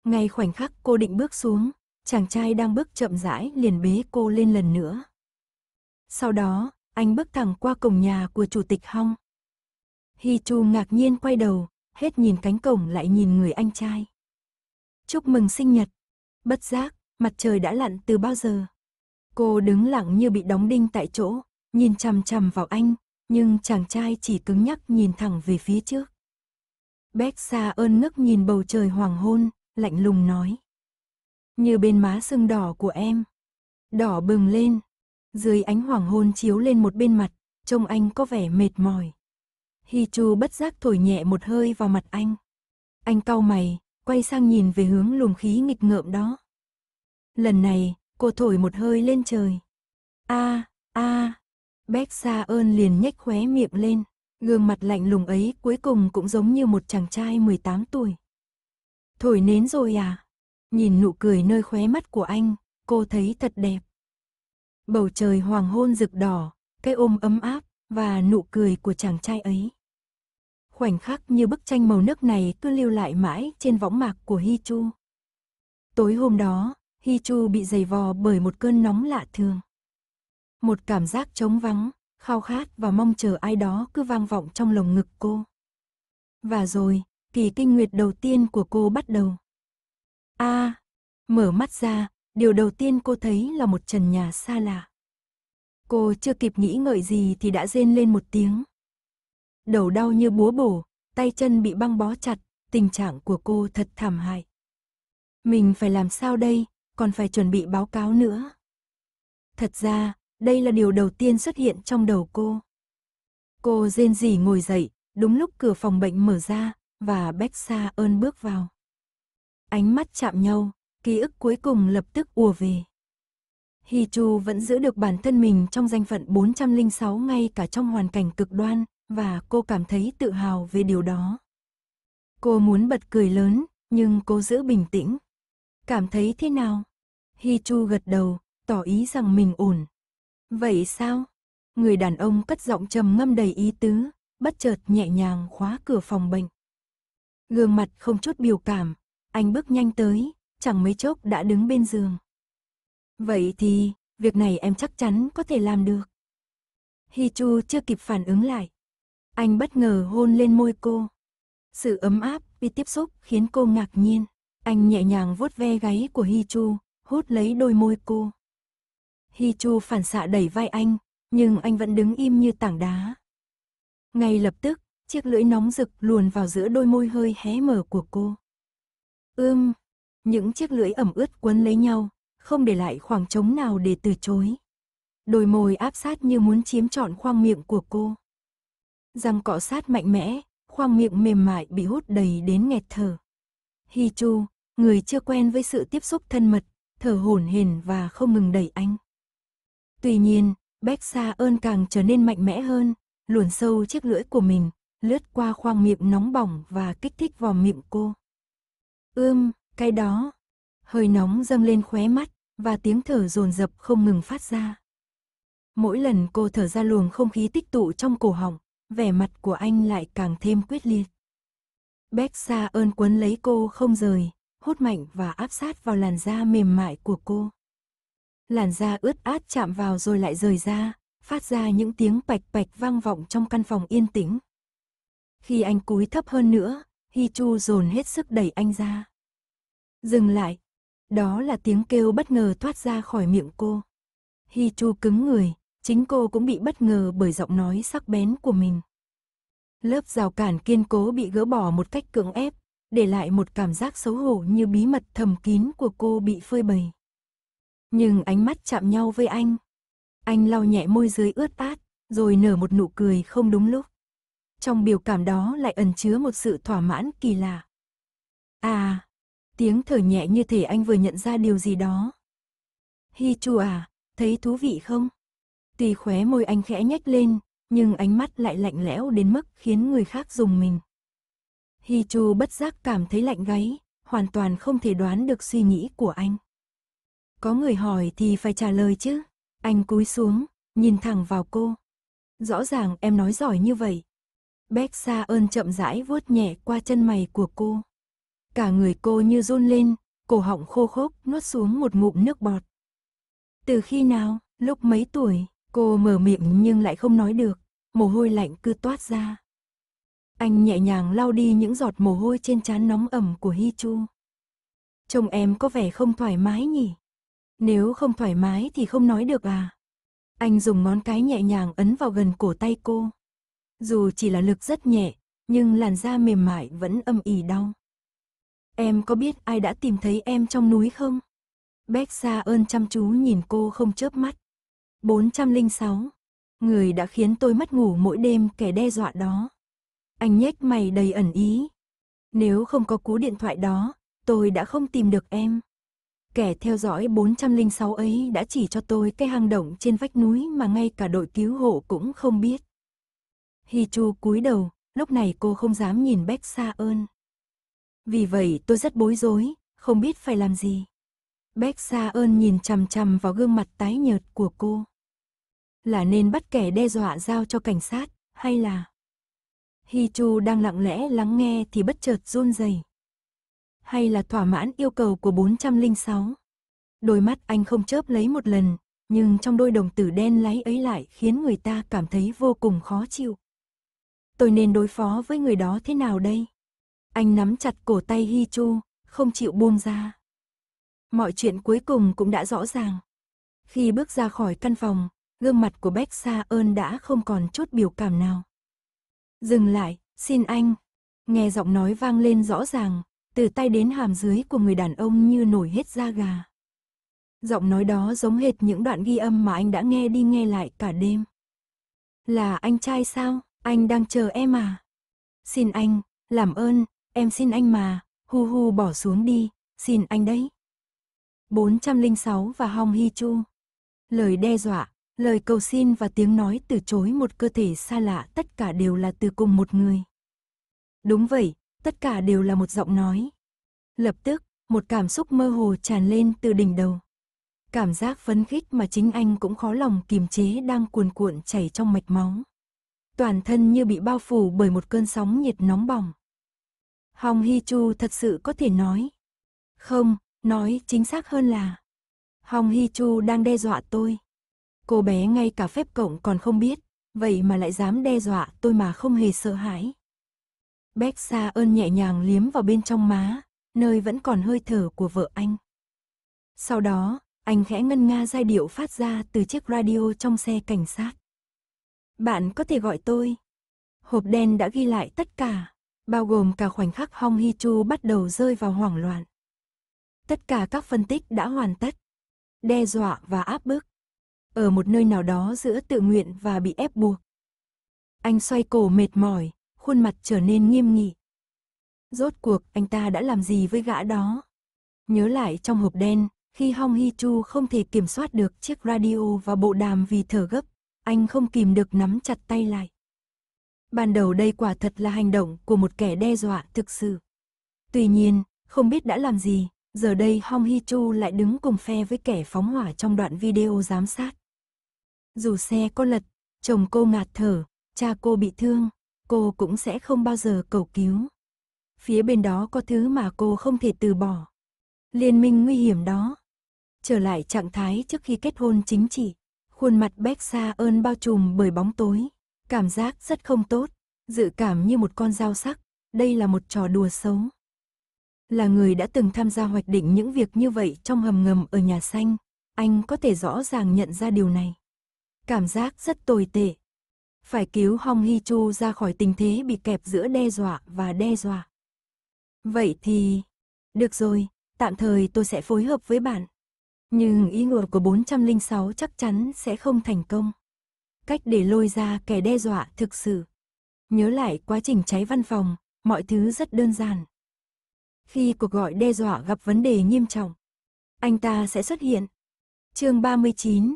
Ngay khoảnh khắc cô định bước xuống, chàng trai đang bước chậm rãi liền bế cô lên lần nữa. Sau đó, anh bước thẳng qua cổng nhà của chủ tịch Hong. Hi Chu ngạc nhiên quay đầu, hết nhìn cánh cổng lại nhìn người anh trai. Chúc mừng sinh nhật. Bất giác, mặt trời đã lặn từ bao giờ. Cô đứng lặng như bị đóng đinh tại chỗ, nhìn chằm chằm vào anh, nhưng chàng trai chỉ cứng nhắc nhìn thẳng về phía trước. Bét xa ơn ngước nhìn bầu trời hoàng hôn, lạnh lùng nói. Như bên má sưng đỏ của em. Đỏ bừng lên. Dưới ánh hoàng hôn chiếu lên một bên mặt, trông anh có vẻ mệt mỏi. Hi Chu bất giác thổi nhẹ một hơi vào mặt anh. Anh cau mày, quay sang nhìn về hướng luồng khí nghịch ngợm đó. Lần này, cô thổi một hơi lên trời. A, a, Bét Sa ơn liền nhếch khóe miệng lên, gương mặt lạnh lùng ấy cuối cùng cũng giống như một chàng trai 18 tuổi. Thổi nến rồi à? Nhìn nụ cười nơi khóe mắt của anh, cô thấy thật đẹp. Bầu trời hoàng hôn rực đỏ, cái ôm ấm áp và nụ cười của chàng trai ấy. Khoảnh khắc như bức tranh màu nước này cứ lưu lại mãi trên võng mạc của Hi Chu. Tối hôm đó, Hi Chu bị dày vò bởi một cơn nóng lạ thường một cảm giác trống vắng, khao khát và mong chờ ai đó cứ vang vọng trong lồng ngực cô. Và rồi, kỳ kinh nguyệt đầu tiên của cô bắt đầu. A, à, mở mắt ra, điều đầu tiên cô thấy là một trần nhà xa lạ. Cô chưa kịp nghĩ ngợi gì thì đã rên lên một tiếng. Đầu đau như búa bổ, tay chân bị băng bó chặt, tình trạng của cô thật thảm hại. Mình phải làm sao đây, còn phải chuẩn bị báo cáo nữa. Thật ra, đây là điều đầu tiên xuất hiện trong đầu cô. Cô rên rỉ ngồi dậy, đúng lúc cửa phòng bệnh mở ra, và Bách Sa ơn bước vào. Ánh mắt chạm nhau, ký ức cuối cùng lập tức ùa về. Hi Chu vẫn giữ được bản thân mình trong danh phận 406 ngay cả trong hoàn cảnh cực đoan, và cô cảm thấy tự hào về điều đó. Cô muốn bật cười lớn, nhưng cô giữ bình tĩnh. Cảm thấy thế nào? Hi Chu gật đầu, tỏ ý rằng mình ổn, Vậy sao? Người đàn ông cất giọng trầm ngâm đầy ý tứ, bất chợt nhẹ nhàng khóa cửa phòng bệnh. Gương mặt không chút biểu cảm, anh bước nhanh tới, chẳng mấy chốc đã đứng bên giường. Vậy thì, việc này em chắc chắn có thể làm được. Hi Chu chưa kịp phản ứng lại. Anh bất ngờ hôn lên môi cô. Sự ấm áp vì tiếp xúc khiến cô ngạc nhiên. Anh nhẹ nhàng vuốt ve gáy của Hi Chu, hút lấy đôi môi cô. Hi Chu phản xạ đẩy vai anh, nhưng anh vẫn đứng im như tảng đá. Ngay lập tức, chiếc lưỡi nóng rực luồn vào giữa đôi môi hơi hé mở của cô. Ưm, những chiếc lưỡi ẩm ướt quấn lấy nhau, không để lại khoảng trống nào để từ chối. Đôi môi áp sát như muốn chiếm trọn khoang miệng của cô. Răng cọ sát mạnh mẽ, khoang miệng mềm mại bị hút đầy đến nghẹt thở. Hi Chu, người chưa quen với sự tiếp xúc thân mật, thở hổn hển và không ngừng đẩy anh. Tuy nhiên, Bách Sa ơn càng trở nên mạnh mẽ hơn, luồn sâu chiếc lưỡi của mình, lướt qua khoang miệng nóng bỏng và kích thích vào miệng cô. Ưm, cái đó. Hơi nóng dâng lên khóe mắt và tiếng thở dồn dập không ngừng phát ra. Mỗi lần cô thở ra luồng không khí tích tụ trong cổ họng, vẻ mặt của anh lại càng thêm quyết liệt. Bách Sa ơn quấn lấy cô không rời, hốt mạnh và áp sát vào làn da mềm mại của cô làn da ướt át chạm vào rồi lại rời ra, phát ra những tiếng bạch bạch vang vọng trong căn phòng yên tĩnh. Khi anh cúi thấp hơn nữa, Hi Chu dồn hết sức đẩy anh ra. Dừng lại, đó là tiếng kêu bất ngờ thoát ra khỏi miệng cô. Hi Chu cứng người, chính cô cũng bị bất ngờ bởi giọng nói sắc bén của mình. Lớp rào cản kiên cố bị gỡ bỏ một cách cưỡng ép, để lại một cảm giác xấu hổ như bí mật thầm kín của cô bị phơi bày nhưng ánh mắt chạm nhau với anh. Anh lau nhẹ môi dưới ướt át, rồi nở một nụ cười không đúng lúc. Trong biểu cảm đó lại ẩn chứa một sự thỏa mãn kỳ lạ. À, tiếng thở nhẹ như thể anh vừa nhận ra điều gì đó. Hi chu à, thấy thú vị không? Tùy khóe môi anh khẽ nhếch lên, nhưng ánh mắt lại lạnh lẽo đến mức khiến người khác dùng mình. Hi Chu bất giác cảm thấy lạnh gáy, hoàn toàn không thể đoán được suy nghĩ của anh. Có người hỏi thì phải trả lời chứ. Anh cúi xuống, nhìn thẳng vào cô. Rõ ràng em nói giỏi như vậy. Bách Sa ơn chậm rãi vuốt nhẹ qua chân mày của cô. Cả người cô như run lên, cổ họng khô khốc nuốt xuống một ngụm nước bọt. Từ khi nào, lúc mấy tuổi, cô mở miệng nhưng lại không nói được, mồ hôi lạnh cứ toát ra. Anh nhẹ nhàng lau đi những giọt mồ hôi trên trán nóng ẩm của Hi Chu. Trông em có vẻ không thoải mái nhỉ? Nếu không thoải mái thì không nói được à. Anh dùng ngón cái nhẹ nhàng ấn vào gần cổ tay cô. Dù chỉ là lực rất nhẹ, nhưng làn da mềm mại vẫn âm ỉ đau. Em có biết ai đã tìm thấy em trong núi không? Bách Sa ơn chăm chú nhìn cô không chớp mắt. 406. Người đã khiến tôi mất ngủ mỗi đêm kẻ đe dọa đó. Anh nhếch mày đầy ẩn ý. Nếu không có cú điện thoại đó, tôi đã không tìm được em. Kẻ theo dõi 406 ấy đã chỉ cho tôi cái hang động trên vách núi mà ngay cả đội cứu hộ cũng không biết. Hi Chu cúi đầu, lúc này cô không dám nhìn Beck xa ơn. Vì vậy tôi rất bối rối, không biết phải làm gì. Beck xa ơn nhìn chằm chằm vào gương mặt tái nhợt của cô. Là nên bắt kẻ đe dọa giao cho cảnh sát, hay là... Hi Chu đang lặng lẽ lắng nghe thì bất chợt run rẩy hay là thỏa mãn yêu cầu của 406. Đôi mắt anh không chớp lấy một lần, nhưng trong đôi đồng tử đen láy ấy lại khiến người ta cảm thấy vô cùng khó chịu. Tôi nên đối phó với người đó thế nào đây? Anh nắm chặt cổ tay Hi Chu, không chịu buông ra. Mọi chuyện cuối cùng cũng đã rõ ràng. Khi bước ra khỏi căn phòng, gương mặt của Bách Sa ơn đã không còn chút biểu cảm nào. Dừng lại, xin anh. Nghe giọng nói vang lên rõ ràng, từ tay đến hàm dưới của người đàn ông như nổi hết da gà. Giọng nói đó giống hệt những đoạn ghi âm mà anh đã nghe đi nghe lại cả đêm. Là anh trai sao, anh đang chờ em à? Xin anh, làm ơn, em xin anh mà, hu hu bỏ xuống đi, xin anh đấy. 406 và Hong Hi Chu. Lời đe dọa, lời cầu xin và tiếng nói từ chối một cơ thể xa lạ tất cả đều là từ cùng một người. Đúng vậy, tất cả đều là một giọng nói. Lập tức, một cảm xúc mơ hồ tràn lên từ đỉnh đầu. Cảm giác phấn khích mà chính anh cũng khó lòng kiềm chế đang cuồn cuộn chảy trong mạch máu. Toàn thân như bị bao phủ bởi một cơn sóng nhiệt nóng bỏng. Hong Hi Chu thật sự có thể nói. Không, nói chính xác hơn là. Hong Hi Chu đang đe dọa tôi. Cô bé ngay cả phép cộng còn không biết, vậy mà lại dám đe dọa tôi mà không hề sợ hãi. Bách Sa ơn nhẹ nhàng liếm vào bên trong má, nơi vẫn còn hơi thở của vợ anh. Sau đó, anh khẽ ngân nga giai điệu phát ra từ chiếc radio trong xe cảnh sát. Bạn có thể gọi tôi. Hộp đen đã ghi lại tất cả, bao gồm cả khoảnh khắc Hong Hi Chu bắt đầu rơi vào hoảng loạn. Tất cả các phân tích đã hoàn tất. Đe dọa và áp bức. Ở một nơi nào đó giữa tự nguyện và bị ép buộc. Anh xoay cổ mệt mỏi, khuôn mặt trở nên nghiêm nghị. Rốt cuộc, anh ta đã làm gì với gã đó? Nhớ lại trong hộp đen, khi Hong Hi Chu không thể kiểm soát được chiếc radio và bộ đàm vì thở gấp, anh không kìm được nắm chặt tay lại. Ban đầu đây quả thật là hành động của một kẻ đe dọa thực sự. Tuy nhiên, không biết đã làm gì, giờ đây Hong Hi Chu lại đứng cùng phe với kẻ phóng hỏa trong đoạn video giám sát. Dù xe có lật, chồng cô ngạt thở, cha cô bị thương, cô cũng sẽ không bao giờ cầu cứu. Phía bên đó có thứ mà cô không thể từ bỏ. Liên minh nguy hiểm đó. Trở lại trạng thái trước khi kết hôn chính trị, khuôn mặt Beck xa ơn bao trùm bởi bóng tối, cảm giác rất không tốt, dự cảm như một con dao sắc, đây là một trò đùa xấu. Là người đã từng tham gia hoạch định những việc như vậy trong hầm ngầm ở nhà xanh, anh có thể rõ ràng nhận ra điều này. Cảm giác rất tồi tệ, phải cứu Hong Hi Chu ra khỏi tình thế bị kẹp giữa đe dọa và đe dọa. Vậy thì... Được rồi, tạm thời tôi sẽ phối hợp với bạn. Nhưng ý ngờ của 406 chắc chắn sẽ không thành công. Cách để lôi ra kẻ đe dọa thực sự. Nhớ lại quá trình cháy văn phòng, mọi thứ rất đơn giản. Khi cuộc gọi đe dọa gặp vấn đề nghiêm trọng, anh ta sẽ xuất hiện. Chương 39.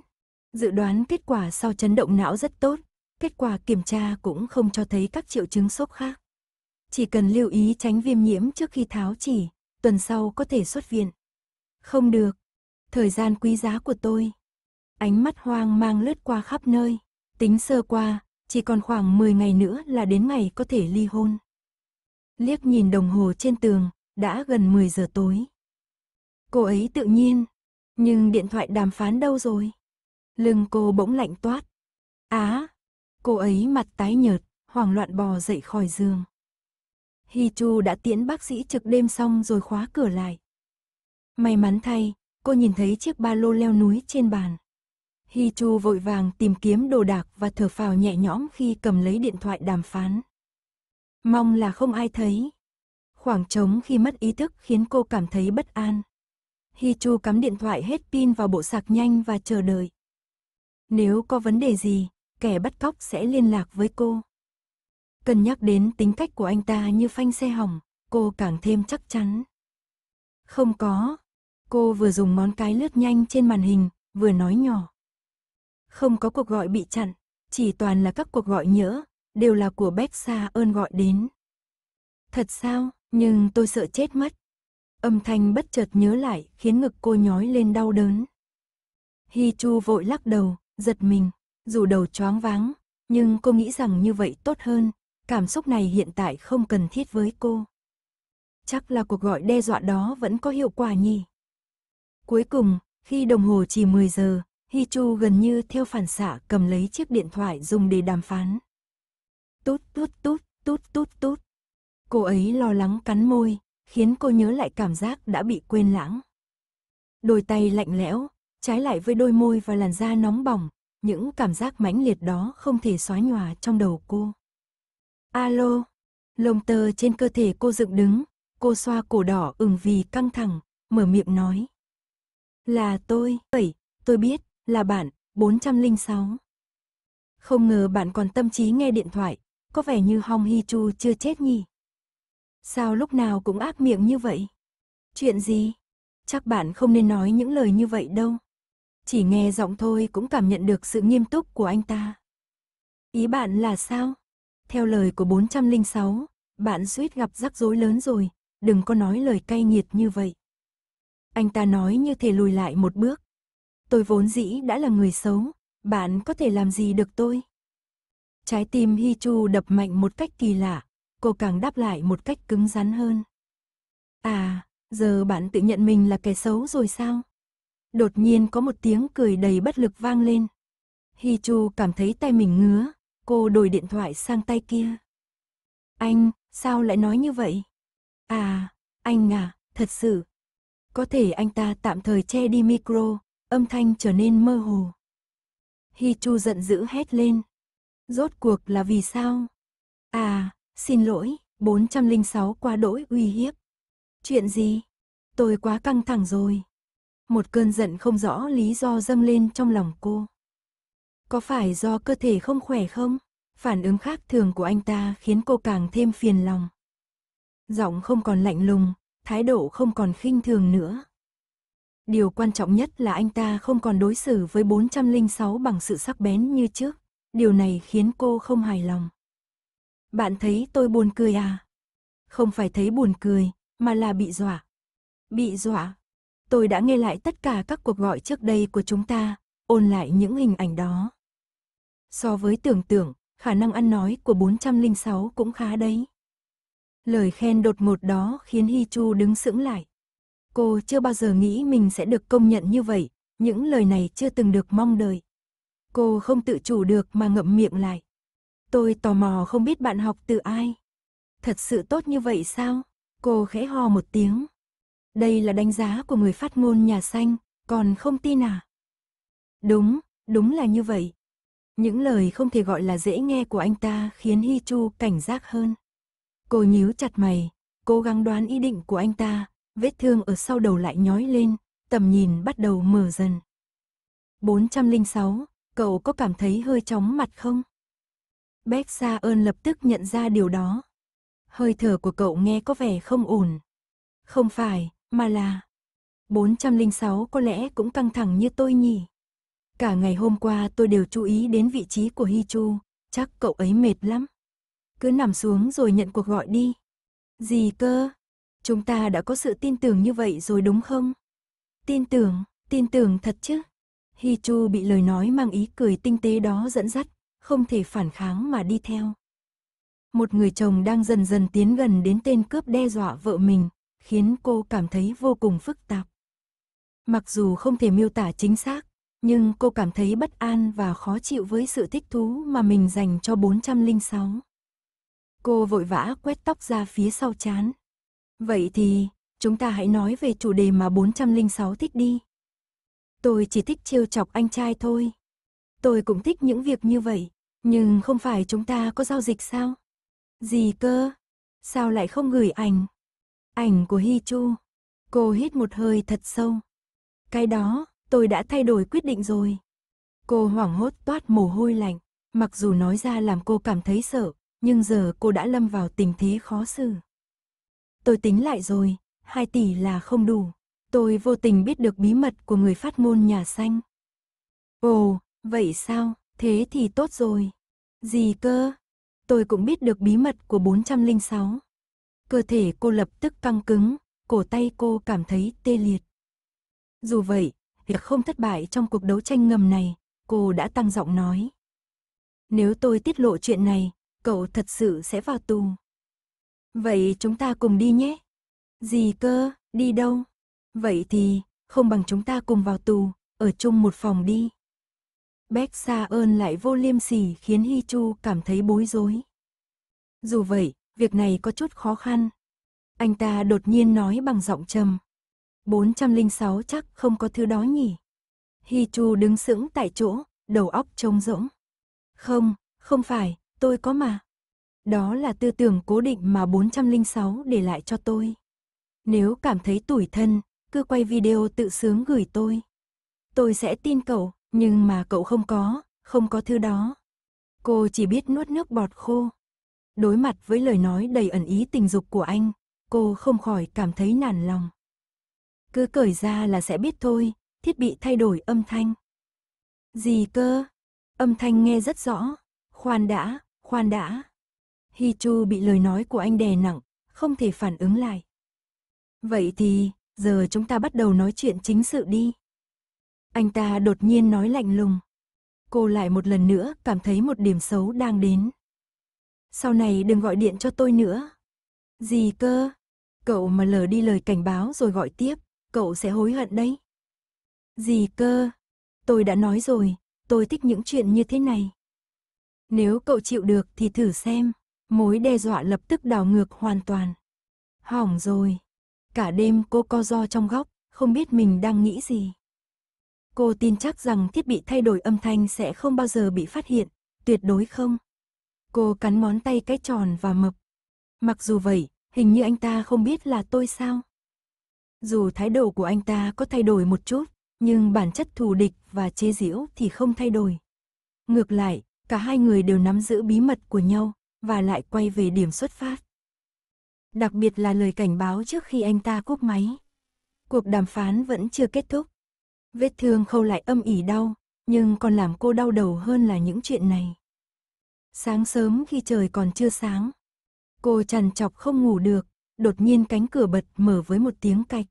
Dự đoán kết quả sau chấn động não rất tốt, kết quả kiểm tra cũng không cho thấy các triệu chứng sốt khác. Chỉ cần lưu ý tránh viêm nhiễm trước khi tháo chỉ, tuần sau có thể xuất viện. Không được. Thời gian quý giá của tôi. Ánh mắt hoang mang lướt qua khắp nơi. Tính sơ qua, chỉ còn khoảng 10 ngày nữa là đến ngày có thể ly hôn. Liếc nhìn đồng hồ trên tường, đã gần 10 giờ tối. Cô ấy tự nhiên, nhưng điện thoại đàm phán đâu rồi? Lưng cô bỗng lạnh toát. Á, à, Cô ấy mặt tái nhợt, hoảng loạn bò dậy khỏi giường. Hi Chu đã tiễn bác sĩ trực đêm xong rồi khóa cửa lại. May mắn thay, cô nhìn thấy chiếc ba lô leo núi trên bàn. Hi Chu vội vàng tìm kiếm đồ đạc và thở phào nhẹ nhõm khi cầm lấy điện thoại đàm phán. Mong là không ai thấy. Khoảng trống khi mất ý thức khiến cô cảm thấy bất an. Hi Chu cắm điện thoại hết pin vào bộ sạc nhanh và chờ đợi. Nếu có vấn đề gì, kẻ bắt cóc sẽ liên lạc với cô. Cần nhắc đến tính cách của anh ta như phanh xe hỏng, cô càng thêm chắc chắn. Không có, cô vừa dùng ngón cái lướt nhanh trên màn hình, vừa nói nhỏ. Không có cuộc gọi bị chặn, chỉ toàn là các cuộc gọi nhỡ, đều là của Bách Sa ơn gọi đến. Thật sao, nhưng tôi sợ chết mất. Âm thanh bất chợt nhớ lại khiến ngực cô nhói lên đau đớn. Hi Chu vội lắc đầu, giật mình. Dù đầu choáng váng, nhưng cô nghĩ rằng như vậy tốt hơn, cảm xúc này hiện tại không cần thiết với cô. Chắc là cuộc gọi đe dọa đó vẫn có hiệu quả nhỉ. Cuối cùng, khi đồng hồ chỉ 10 giờ, Hi Chu gần như theo phản xạ cầm lấy chiếc điện thoại dùng để đàm phán. Tút tút tút, tút tút tút. Cô ấy lo lắng cắn môi, khiến cô nhớ lại cảm giác đã bị quên lãng. Đôi tay lạnh lẽo, trái lại với đôi môi và làn da nóng bỏng, những cảm giác mãnh liệt đó không thể xóa nhòa trong đầu cô. Alo, lông tơ trên cơ thể cô dựng đứng, cô xoa cổ đỏ ửng vì căng thẳng, mở miệng nói. Là tôi, vậy, tôi biết, là bạn, 406. Không ngờ bạn còn tâm trí nghe điện thoại, có vẻ như Hong Hi Chu chưa chết nhỉ. Sao lúc nào cũng ác miệng như vậy? Chuyện gì? Chắc bạn không nên nói những lời như vậy đâu. Chỉ nghe giọng thôi cũng cảm nhận được sự nghiêm túc của anh ta. Ý bạn là sao? Theo lời của 406, bạn suýt gặp rắc rối lớn rồi, đừng có nói lời cay nghiệt như vậy. Anh ta nói như thể lùi lại một bước. Tôi vốn dĩ đã là người xấu, bạn có thể làm gì được tôi? Trái tim Hi Chu đập mạnh một cách kỳ lạ, cô càng đáp lại một cách cứng rắn hơn. À, giờ bạn tự nhận mình là kẻ xấu rồi sao? Đột nhiên có một tiếng cười đầy bất lực vang lên. Hi Chu cảm thấy tay mình ngứa, cô đổi điện thoại sang tay kia. Anh, sao lại nói như vậy? À, anh à, thật sự. Có thể anh ta tạm thời che đi micro, âm thanh trở nên mơ hồ. Hi Chu giận dữ hét lên. Rốt cuộc là vì sao? À, xin lỗi, 406 quá đỗi uy hiếp. Chuyện gì? Tôi quá căng thẳng rồi một cơn giận không rõ lý do dâng lên trong lòng cô. Có phải do cơ thể không khỏe không? Phản ứng khác thường của anh ta khiến cô càng thêm phiền lòng. Giọng không còn lạnh lùng, thái độ không còn khinh thường nữa. Điều quan trọng nhất là anh ta không còn đối xử với 406 bằng sự sắc bén như trước. Điều này khiến cô không hài lòng. Bạn thấy tôi buồn cười à? Không phải thấy buồn cười, mà là bị dọa. Bị dọa, tôi đã nghe lại tất cả các cuộc gọi trước đây của chúng ta, ôn lại những hình ảnh đó. So với tưởng tượng, khả năng ăn nói của 406 cũng khá đấy. Lời khen đột ngột đó khiến Hi Chu đứng sững lại. Cô chưa bao giờ nghĩ mình sẽ được công nhận như vậy, những lời này chưa từng được mong đợi. Cô không tự chủ được mà ngậm miệng lại. Tôi tò mò không biết bạn học từ ai. Thật sự tốt như vậy sao? Cô khẽ ho một tiếng. Đây là đánh giá của người phát ngôn nhà xanh, còn không tin à? Đúng, đúng là như vậy. Những lời không thể gọi là dễ nghe của anh ta khiến Hi Chu cảnh giác hơn. Cô nhíu chặt mày, cố gắng đoán ý định của anh ta, vết thương ở sau đầu lại nhói lên, tầm nhìn bắt đầu mở dần. 406, cậu có cảm thấy hơi chóng mặt không? Bách Sa ơn lập tức nhận ra điều đó. Hơi thở của cậu nghe có vẻ không ổn. Không phải, mà là 406 có lẽ cũng căng thẳng như tôi nhỉ. Cả ngày hôm qua tôi đều chú ý đến vị trí của Hi Chu, chắc cậu ấy mệt lắm. Cứ nằm xuống rồi nhận cuộc gọi đi. Gì cơ? Chúng ta đã có sự tin tưởng như vậy rồi đúng không? Tin tưởng, tin tưởng thật chứ. Hi Chu bị lời nói mang ý cười tinh tế đó dẫn dắt, không thể phản kháng mà đi theo. Một người chồng đang dần dần tiến gần đến tên cướp đe dọa vợ mình, khiến cô cảm thấy vô cùng phức tạp. Mặc dù không thể miêu tả chính xác, nhưng cô cảm thấy bất an và khó chịu với sự thích thú mà mình dành cho 406. Cô vội vã quét tóc ra phía sau chán. Vậy thì, chúng ta hãy nói về chủ đề mà 406 thích đi. Tôi chỉ thích trêu chọc anh trai thôi. Tôi cũng thích những việc như vậy, nhưng không phải chúng ta có giao dịch sao? Gì cơ? Sao lại không gửi ảnh? Ảnh của Hi Chu. Cô hít một hơi thật sâu. Cái đó, tôi đã thay đổi quyết định rồi. Cô hoảng hốt toát mồ hôi lạnh, mặc dù nói ra làm cô cảm thấy sợ, nhưng giờ cô đã lâm vào tình thế khó xử. Tôi tính lại rồi, 2 tỷ là không đủ. Tôi vô tình biết được bí mật của người phát ngôn nhà xanh. Ồ, vậy sao, thế thì tốt rồi. Gì cơ? Tôi cũng biết được bí mật của 406. Cơ thể cô lập tức căng cứng, cổ tay cô cảm thấy tê liệt. Dù vậy, việc không thất bại trong cuộc đấu tranh ngầm này, cô đã tăng giọng nói. Nếu tôi tiết lộ chuyện này, cậu thật sự sẽ vào tù. Vậy chúng ta cùng đi nhé. Gì cơ, đi đâu? Vậy thì, không bằng chúng ta cùng vào tù, ở chung một phòng đi. Bách Sa ơn lại vô liêm sỉ khiến Hi Chu cảm thấy bối rối. Dù vậy, Việc này có chút khó khăn. Anh ta đột nhiên nói bằng giọng trầm. 406 chắc không có thứ đó nhỉ. Hi Chu đứng sững tại chỗ, đầu óc trống rỗng. Không, không phải, tôi có mà. Đó là tư tưởng cố định mà 406 để lại cho tôi. Nếu cảm thấy tủi thân, cứ quay video tự sướng gửi tôi. Tôi sẽ tin cậu, nhưng mà cậu không có, không có thứ đó. Cô chỉ biết nuốt nước bọt khô. Đối mặt với lời nói đầy ẩn ý tình dục của anh, cô không khỏi cảm thấy nản lòng. Cứ cởi ra là sẽ biết thôi, thiết bị thay đổi âm thanh. Gì cơ? Âm thanh nghe rất rõ. Khoan đã, khoan đã. Hi Chu bị lời nói của anh đè nặng, không thể phản ứng lại. Vậy thì, giờ chúng ta bắt đầu nói chuyện chính sự đi. Anh ta đột nhiên nói lạnh lùng. Cô lại một lần nữa cảm thấy một điểm xấu đang đến. Sau này đừng gọi điện cho tôi nữa. Gì cơ? Cậu mà lờ đi lời cảnh báo rồi gọi tiếp, cậu sẽ hối hận đấy. Gì cơ? Tôi đã nói rồi, tôi thích những chuyện như thế này. Nếu cậu chịu được thì thử xem, mối đe dọa lập tức đảo ngược hoàn toàn. Hỏng rồi. Cả đêm cô co do trong góc, không biết mình đang nghĩ gì. Cô tin chắc rằng thiết bị thay đổi âm thanh sẽ không bao giờ bị phát hiện, tuyệt đối không. Cô cắn món tay cái tròn và mập. Mặc dù vậy, hình như anh ta không biết là tôi sao. Dù thái độ của anh ta có thay đổi một chút, nhưng bản chất thù địch và chế giễu thì không thay đổi. Ngược lại, cả hai người đều nắm giữ bí mật của nhau và lại quay về điểm xuất phát. Đặc biệt là lời cảnh báo trước khi anh ta cúp máy. Cuộc đàm phán vẫn chưa kết thúc. Vết thương khâu lại âm ỉ đau, nhưng còn làm cô đau đầu hơn là những chuyện này. Sáng sớm khi trời còn chưa sáng, cô trằn chọc không ngủ được, đột nhiên cánh cửa bật mở với một tiếng cạch.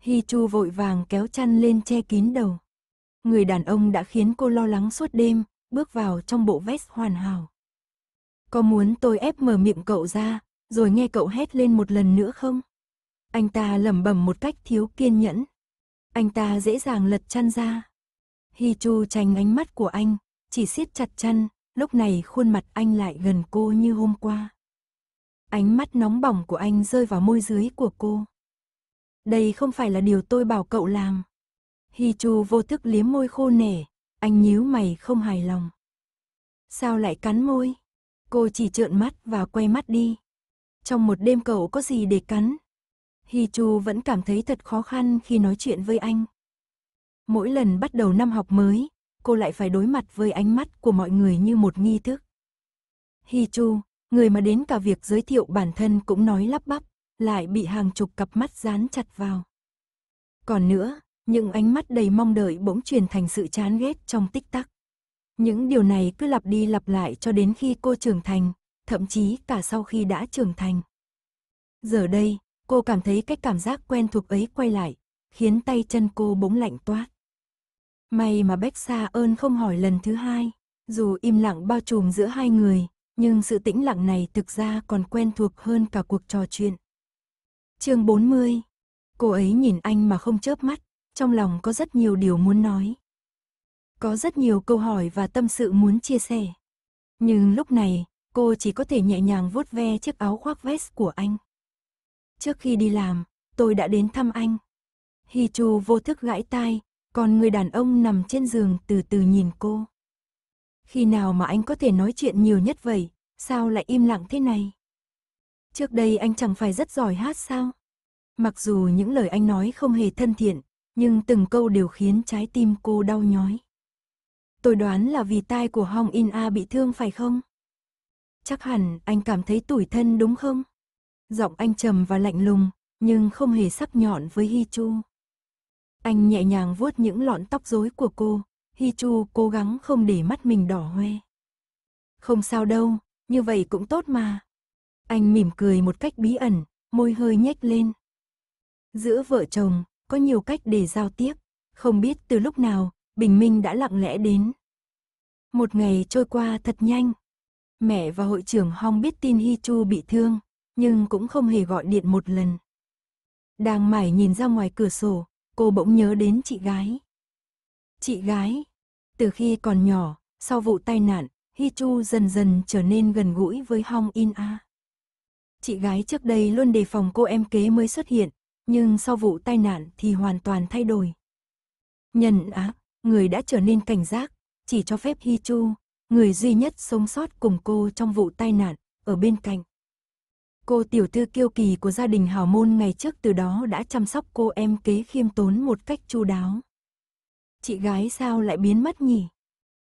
Hi Chu vội vàng kéo chăn lên che kín đầu. Người đàn ông đã khiến cô lo lắng suốt đêm, bước vào trong bộ vest hoàn hảo. Có muốn tôi ép mở miệng cậu ra, rồi nghe cậu hét lên một lần nữa không? Anh ta lẩm bẩm một cách thiếu kiên nhẫn. Anh ta dễ dàng lật chăn ra. Hi Chu tránh ánh mắt của anh, chỉ siết chặt chăn, lúc này khuôn mặt anh lại gần cô như hôm qua. Ánh mắt nóng bỏng của anh rơi vào môi dưới của cô. Đây không phải là điều tôi bảo cậu làm. Hi Chu vô thức liếm môi khô nể, anh nhíu mày không hài lòng. Sao lại cắn môi? Cô chỉ trợn mắt và quay mắt đi. Trong một đêm cậu có gì để cắn? Hi Chu vẫn cảm thấy thật khó khăn khi nói chuyện với anh. Mỗi lần bắt đầu năm học mới, cô lại phải đối mặt với ánh mắt của mọi người như một nghi thức. Hi Chu, người mà đến cả việc giới thiệu bản thân cũng nói lắp bắp, lại bị hàng chục cặp mắt dán chặt vào. Còn nữa, những ánh mắt đầy mong đợi bỗng chuyển thành sự chán ghét trong tích tắc. Những điều này cứ lặp đi lặp lại cho đến khi cô trưởng thành, thậm chí cả sau khi đã trưởng thành. Giờ đây, cô cảm thấy cái cảm giác quen thuộc ấy quay lại, khiến tay chân cô bỗng lạnh toát. May mà Bách Sa ơn không hỏi lần thứ hai. Dù im lặng bao trùm giữa hai người, nhưng sự tĩnh lặng này thực ra còn quen thuộc hơn cả cuộc trò chuyện. chương 40 Cô ấy nhìn anh mà không chớp mắt, trong lòng có rất nhiều điều muốn nói. Có rất nhiều câu hỏi và tâm sự muốn chia sẻ. Nhưng lúc này, cô chỉ có thể nhẹ nhàng vuốt ve chiếc áo khoác vest của anh. Trước khi đi làm, tôi đã đến thăm anh. Hi Chu vô thức gãi tai, còn người đàn ông nằm trên giường từ từ nhìn cô. Khi nào mà anh có thể nói chuyện nhiều nhất vậy, sao lại im lặng thế này? Trước đây anh chẳng phải rất giỏi hát sao? Mặc dù những lời anh nói không hề thân thiện, nhưng từng câu đều khiến trái tim cô đau nhói. Tôi đoán là vì tai của Hong In A bị thương phải không? Chắc hẳn anh cảm thấy tủi thân đúng không? Giọng anh trầm và lạnh lùng, nhưng không hề sắc nhọn với Hi Chu. Anh nhẹ nhàng vuốt những lọn tóc rối của cô, Hi Chu cố gắng không để mắt mình đỏ hoe. Không sao đâu, như vậy cũng tốt mà. Anh mỉm cười một cách bí ẩn, môi hơi nhếch lên. Giữa vợ chồng, có nhiều cách để giao tiếp. Không biết từ lúc nào, bình minh đã lặng lẽ đến. Một ngày trôi qua thật nhanh. Mẹ và hội trưởng Hong biết tin Hi Chu bị thương, nhưng cũng không hề gọi điện một lần. Đang mải nhìn ra ngoài cửa sổ, cô bỗng nhớ đến chị gái. Chị gái, từ khi còn nhỏ, sau vụ tai nạn, Hi Chu dần dần trở nên gần gũi với Hong In A. Chị gái trước đây luôn đề phòng cô em kế mới xuất hiện, nhưng sau vụ tai nạn thì hoàn toàn thay đổi. Nhân á, người đã trở nên cảnh giác, chỉ cho phép Hi Chu, người duy nhất sống sót cùng cô trong vụ tai nạn, ở bên cạnh. Cô tiểu thư kiêu kỳ của gia đình hào môn ngày trước từ đó đã chăm sóc cô em kế khiêm tốn một cách chu đáo. Chị gái sao lại biến mất nhỉ?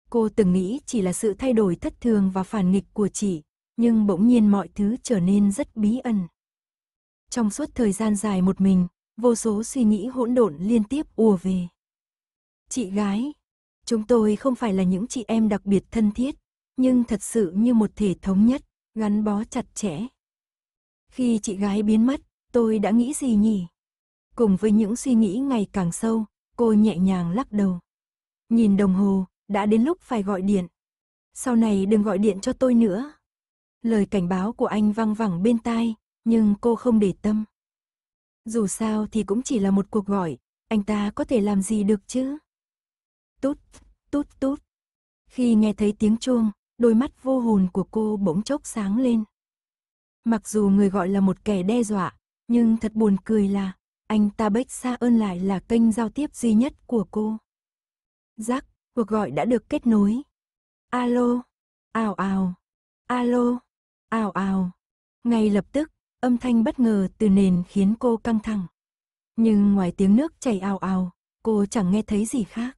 Cô từng nghĩ chỉ là sự thay đổi thất thường và phản nghịch của chị, nhưng bỗng nhiên mọi thứ trở nên rất bí ẩn. Trong suốt thời gian dài một mình, vô số suy nghĩ hỗn độn liên tiếp ùa về. Chị gái, chúng tôi không phải là những chị em đặc biệt thân thiết, nhưng thật sự như một thể thống nhất, gắn bó chặt chẽ. Khi chị gái biến mất, tôi đã nghĩ gì nhỉ? Cùng với những suy nghĩ ngày càng sâu, cô nhẹ nhàng lắc đầu. Nhìn đồng hồ, đã đến lúc phải gọi điện. Sau này đừng gọi điện cho tôi nữa. Lời cảnh báo của anh văng vẳng bên tai, nhưng cô không để tâm. Dù sao thì cũng chỉ là một cuộc gọi, anh ta có thể làm gì được chứ? Tút, tút tút. Khi nghe thấy tiếng chuông, đôi mắt vô hồn của cô bỗng chốc sáng lên. Mặc dù người gọi là một kẻ đe dọa, nhưng thật buồn cười là anh ta Bách xa ơn lại là kênh giao tiếp duy nhất của cô. Giác, cuộc gọi đã được kết nối. Alo, ào ào, alo, ào ào. Ngay lập tức, âm thanh bất ngờ từ nền khiến cô căng thẳng. Nhưng ngoài tiếng nước chảy ào ào, cô chẳng nghe thấy gì khác.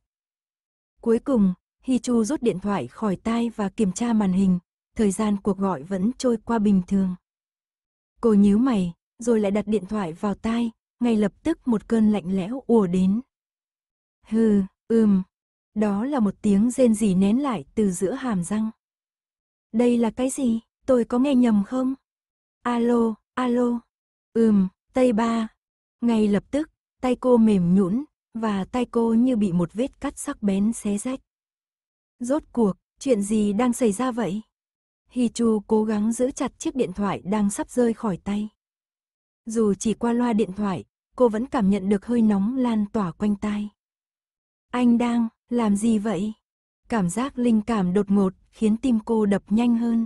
Cuối cùng, Hi Chu rút điện thoại khỏi tai và kiểm tra màn hình, thời gian cuộc gọi vẫn trôi qua bình thường. Cô nhíu mày, rồi lại đặt điện thoại vào tai, ngay lập tức một cơn lạnh lẽo ùa đến. Hừ, ừm, Đó là một tiếng rên rỉ nén lại từ giữa hàm răng. Đây là cái gì? Tôi có nghe nhầm không? Alo, alo. Ừm, tay ba. Ngay lập tức, tay cô mềm nhũn và tay cô như bị một vết cắt sắc bén xé rách. Rốt cuộc, chuyện gì đang xảy ra vậy? Hi Chu cố gắng giữ chặt chiếc điện thoại đang sắp rơi khỏi tay. Dù chỉ qua loa điện thoại, cô vẫn cảm nhận được hơi nóng lan tỏa quanh tai. Anh đang làm gì vậy? Cảm giác linh cảm đột ngột khiến tim cô đập nhanh hơn.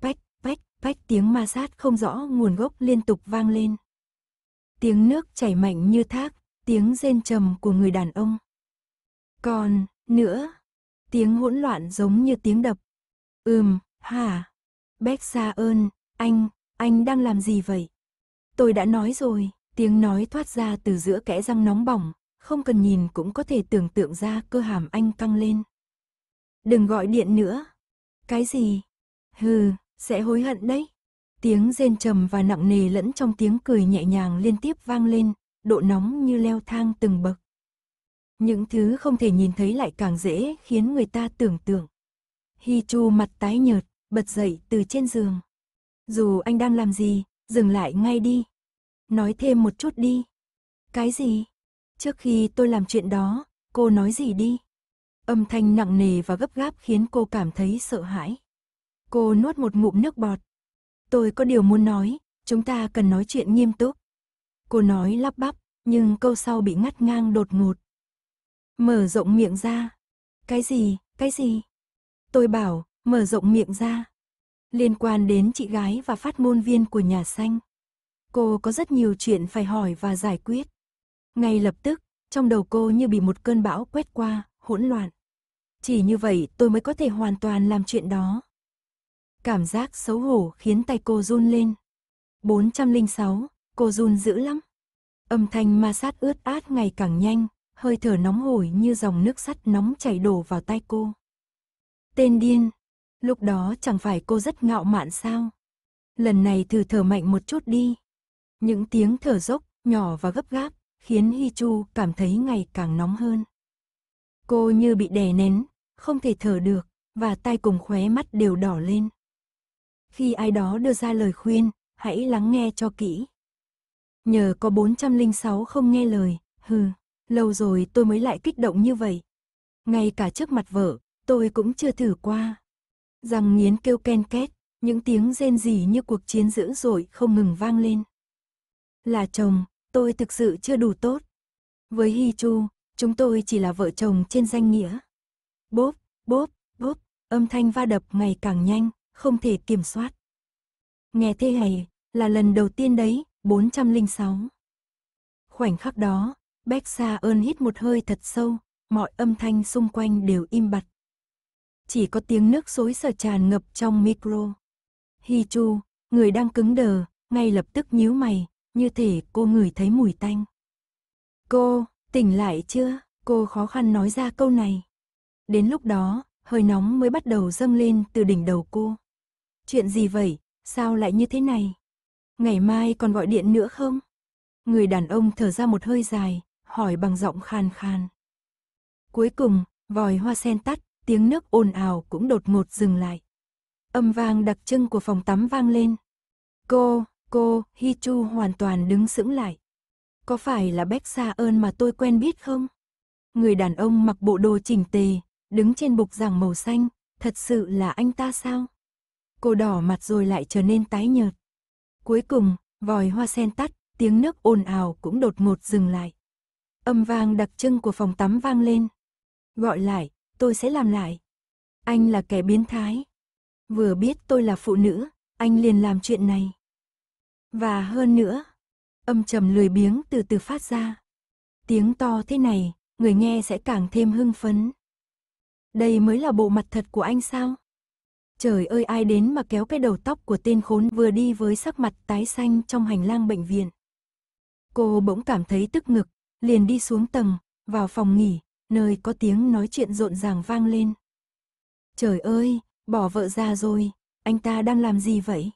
Pách, pách, pách tiếng ma sát không rõ nguồn gốc liên tục vang lên. Tiếng nước chảy mạnh như thác, tiếng rên trầm của người đàn ông. Còn, nữa, tiếng hỗn loạn giống như tiếng đập. Ừm, Hả? Bét xa ơn, anh, anh đang làm gì vậy? Tôi đã nói rồi, tiếng nói thoát ra từ giữa kẽ răng nóng bỏng, không cần nhìn cũng có thể tưởng tượng ra cơ hàm anh căng lên. Đừng gọi điện nữa. Cái gì? Hừ, sẽ hối hận đấy. Tiếng rên trầm và nặng nề lẫn trong tiếng cười nhẹ nhàng liên tiếp vang lên, độ nóng như leo thang từng bậc. Những thứ không thể nhìn thấy lại càng dễ khiến người ta tưởng tượng. Hi Chu mặt tái nhợt, bật dậy từ trên giường. Dù anh đang làm gì, dừng lại ngay đi. Nói thêm một chút đi. Cái gì? Trước khi tôi làm chuyện đó, cô nói gì đi? Âm thanh nặng nề và gấp gáp khiến cô cảm thấy sợ hãi. Cô nuốt một ngụm nước bọt. Tôi có điều muốn nói, chúng ta cần nói chuyện nghiêm túc. Cô nói lắp bắp, nhưng câu sau bị ngắt ngang đột ngột. Mở rộng miệng ra. Cái gì, cái gì? Tôi bảo, mở rộng miệng ra. Liên quan đến chị gái và phát ngôn viên của nhà xanh. Cô có rất nhiều chuyện phải hỏi và giải quyết. Ngay lập tức, trong đầu cô như bị một cơn bão quét qua, hỗn loạn. Chỉ như vậy tôi mới có thể hoàn toàn làm chuyện đó. Cảm giác xấu hổ khiến tay cô run lên. 406, cô run dữ lắm. Âm thanh ma sát ướt át ngày càng nhanh, hơi thở nóng hổi như dòng nước sắt nóng chảy đổ vào tay cô. Tên điên, Lúc đó chẳng phải cô rất ngạo mạn sao? Lần này thử thở mạnh một chút đi. Những tiếng thở dốc, nhỏ và gấp gáp, khiến Hi Chu cảm thấy ngày càng nóng hơn. Cô như bị đè nén, không thể thở được, và tay cùng khóe mắt đều đỏ lên. Khi ai đó đưa ra lời khuyên, hãy lắng nghe cho kỹ. Nhờ có 406 không nghe lời, hừ, lâu rồi tôi mới lại kích động như vậy. Ngay cả trước mặt vợ, tôi cũng chưa thử qua. Răng nghiến kêu ken két, những tiếng rên rỉ như cuộc chiến dữ dội không ngừng vang lên. Là chồng, tôi thực sự chưa đủ tốt. Với Hi Chu, chúng tôi chỉ là vợ chồng trên danh nghĩa. Bốp, bốp, bốp, âm thanh va đập ngày càng nhanh, không thể kiểm soát. Nghe thế này, là lần đầu tiên đấy, 406. Khoảnh khắc đó, bexa Sa ơn hít một hơi thật sâu, mọi âm thanh xung quanh đều im bặt chỉ có tiếng nước xối sở tràn ngập trong micro. Hi Chu, người đang cứng đờ, ngay lập tức nhíu mày, như thể cô ngửi thấy mùi tanh. Cô, tỉnh lại chưa? Cô khó khăn nói ra câu này. Đến lúc đó, hơi nóng mới bắt đầu dâng lên từ đỉnh đầu cô. Chuyện gì vậy? Sao lại như thế này? Ngày mai còn gọi điện nữa không? Người đàn ông thở ra một hơi dài, hỏi bằng giọng khan khan. Cuối cùng, vòi hoa sen tắt, tiếng nước ồn ào cũng đột ngột dừng lại. Âm vang đặc trưng của phòng tắm vang lên. Cô, cô, Hi Chu hoàn toàn đứng sững lại. Có phải là Bách Sa ơn mà tôi quen biết không? Người đàn ông mặc bộ đồ chỉnh tề, đứng trên bục giảng màu xanh, thật sự là anh ta sao? Cô đỏ mặt rồi lại trở nên tái nhợt. Cuối cùng, vòi hoa sen tắt, tiếng nước ồn ào cũng đột ngột dừng lại. Âm vang đặc trưng của phòng tắm vang lên. Gọi lại, tôi sẽ làm lại. Anh là kẻ biến thái. Vừa biết tôi là phụ nữ, anh liền làm chuyện này. Và hơn nữa, âm trầm lười biếng từ từ phát ra. Tiếng to thế này, người nghe sẽ càng thêm hưng phấn. Đây mới là bộ mặt thật của anh sao? Trời ơi ai đến mà kéo cái đầu tóc của tên khốn vừa đi với sắc mặt tái xanh trong hành lang bệnh viện. Cô bỗng cảm thấy tức ngực, liền đi xuống tầng, vào phòng nghỉ, nơi có tiếng nói chuyện rộn ràng vang lên. Trời ơi, bỏ vợ ra rồi, anh ta đang làm gì vậy?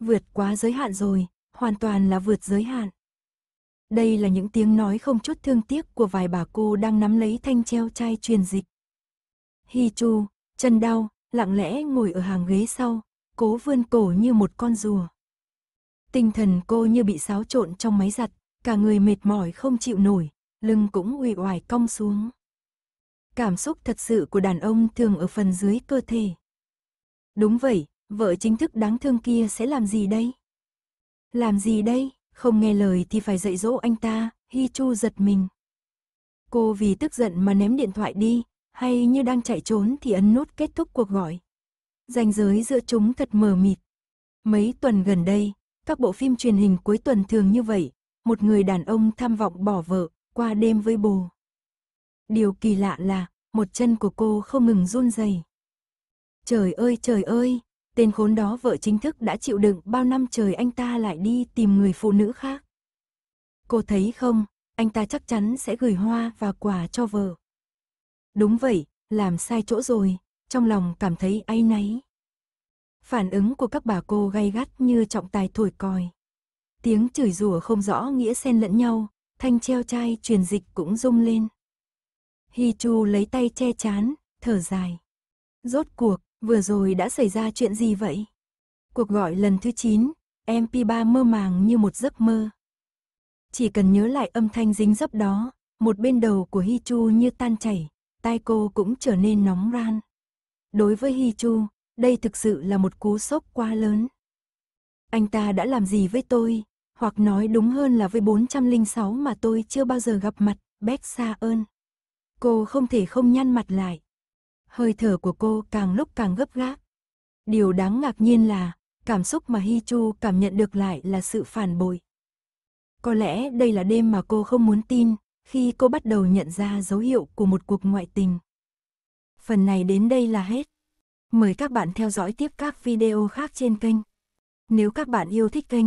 Vượt quá giới hạn rồi, hoàn toàn là vượt giới hạn. Đây là những tiếng nói không chút thương tiếc của vài bà cô đang nắm lấy thanh treo chai truyền dịch. Hi Chu, chân đau, lặng lẽ ngồi ở hàng ghế sau, cố vươn cổ như một con rùa. Tinh thần cô như bị xáo trộn trong máy giặt, cả người mệt mỏi không chịu nổi, lưng cũng uể oải cong xuống. Cảm xúc thật sự của đàn ông thường ở phần dưới cơ thể. Đúng vậy, vợ chính thức đáng thương kia sẽ làm gì đây? Làm gì đây? Không nghe lời thì phải dạy dỗ anh ta, Hi Chu giật mình. Cô vì tức giận mà ném điện thoại đi, hay như đang chạy trốn thì ấn nút kết thúc cuộc gọi. Ranh giới giữa chúng thật mờ mịt. Mấy tuần gần đây, các bộ phim truyền hình cuối tuần thường như vậy, một người đàn ông tham vọng bỏ vợ, qua đêm với bồ. Điều kỳ lạ là, một chân của cô không ngừng run rẩy. Trời ơi trời ơi, tên khốn đó vợ chính thức đã chịu đựng bao năm trời anh ta lại đi tìm người phụ nữ khác. Cô thấy không, anh ta chắc chắn sẽ gửi hoa và quà cho vợ. Đúng vậy, làm sai chỗ rồi, trong lòng cảm thấy áy náy. Phản ứng của các bà cô gay gắt như trọng tài thổi còi. Tiếng chửi rủa không rõ nghĩa xen lẫn nhau, thanh treo chai truyền dịch cũng rung lên. Hi Chu lấy tay che chán, thở dài. Rốt cuộc, vừa rồi đã xảy ra chuyện gì vậy? Cuộc gọi lần thứ 9, MP3 mơ màng như một giấc mơ. Chỉ cần nhớ lại âm thanh dính dấp đó, một bên đầu của Hi Chu như tan chảy, tai cô cũng trở nên nóng ran. Đối với Hi Chu, đây thực sự là một cú sốc quá lớn. Anh ta đã làm gì với tôi, hoặc nói đúng hơn là với 406 mà tôi chưa bao giờ gặp mặt, Beck Sa ơn. Cô không thể không nhăn mặt lại. Hơi thở của cô càng lúc càng gấp gáp. Điều đáng ngạc nhiên là, cảm xúc mà Hi Chu cảm nhận được lại là sự phản bội. Có lẽ đây là đêm mà cô không muốn tin, khi cô bắt đầu nhận ra dấu hiệu của một cuộc ngoại tình. Phần này đến đây là hết. Mời các bạn theo dõi tiếp các video khác trên kênh. Nếu các bạn yêu thích kênh,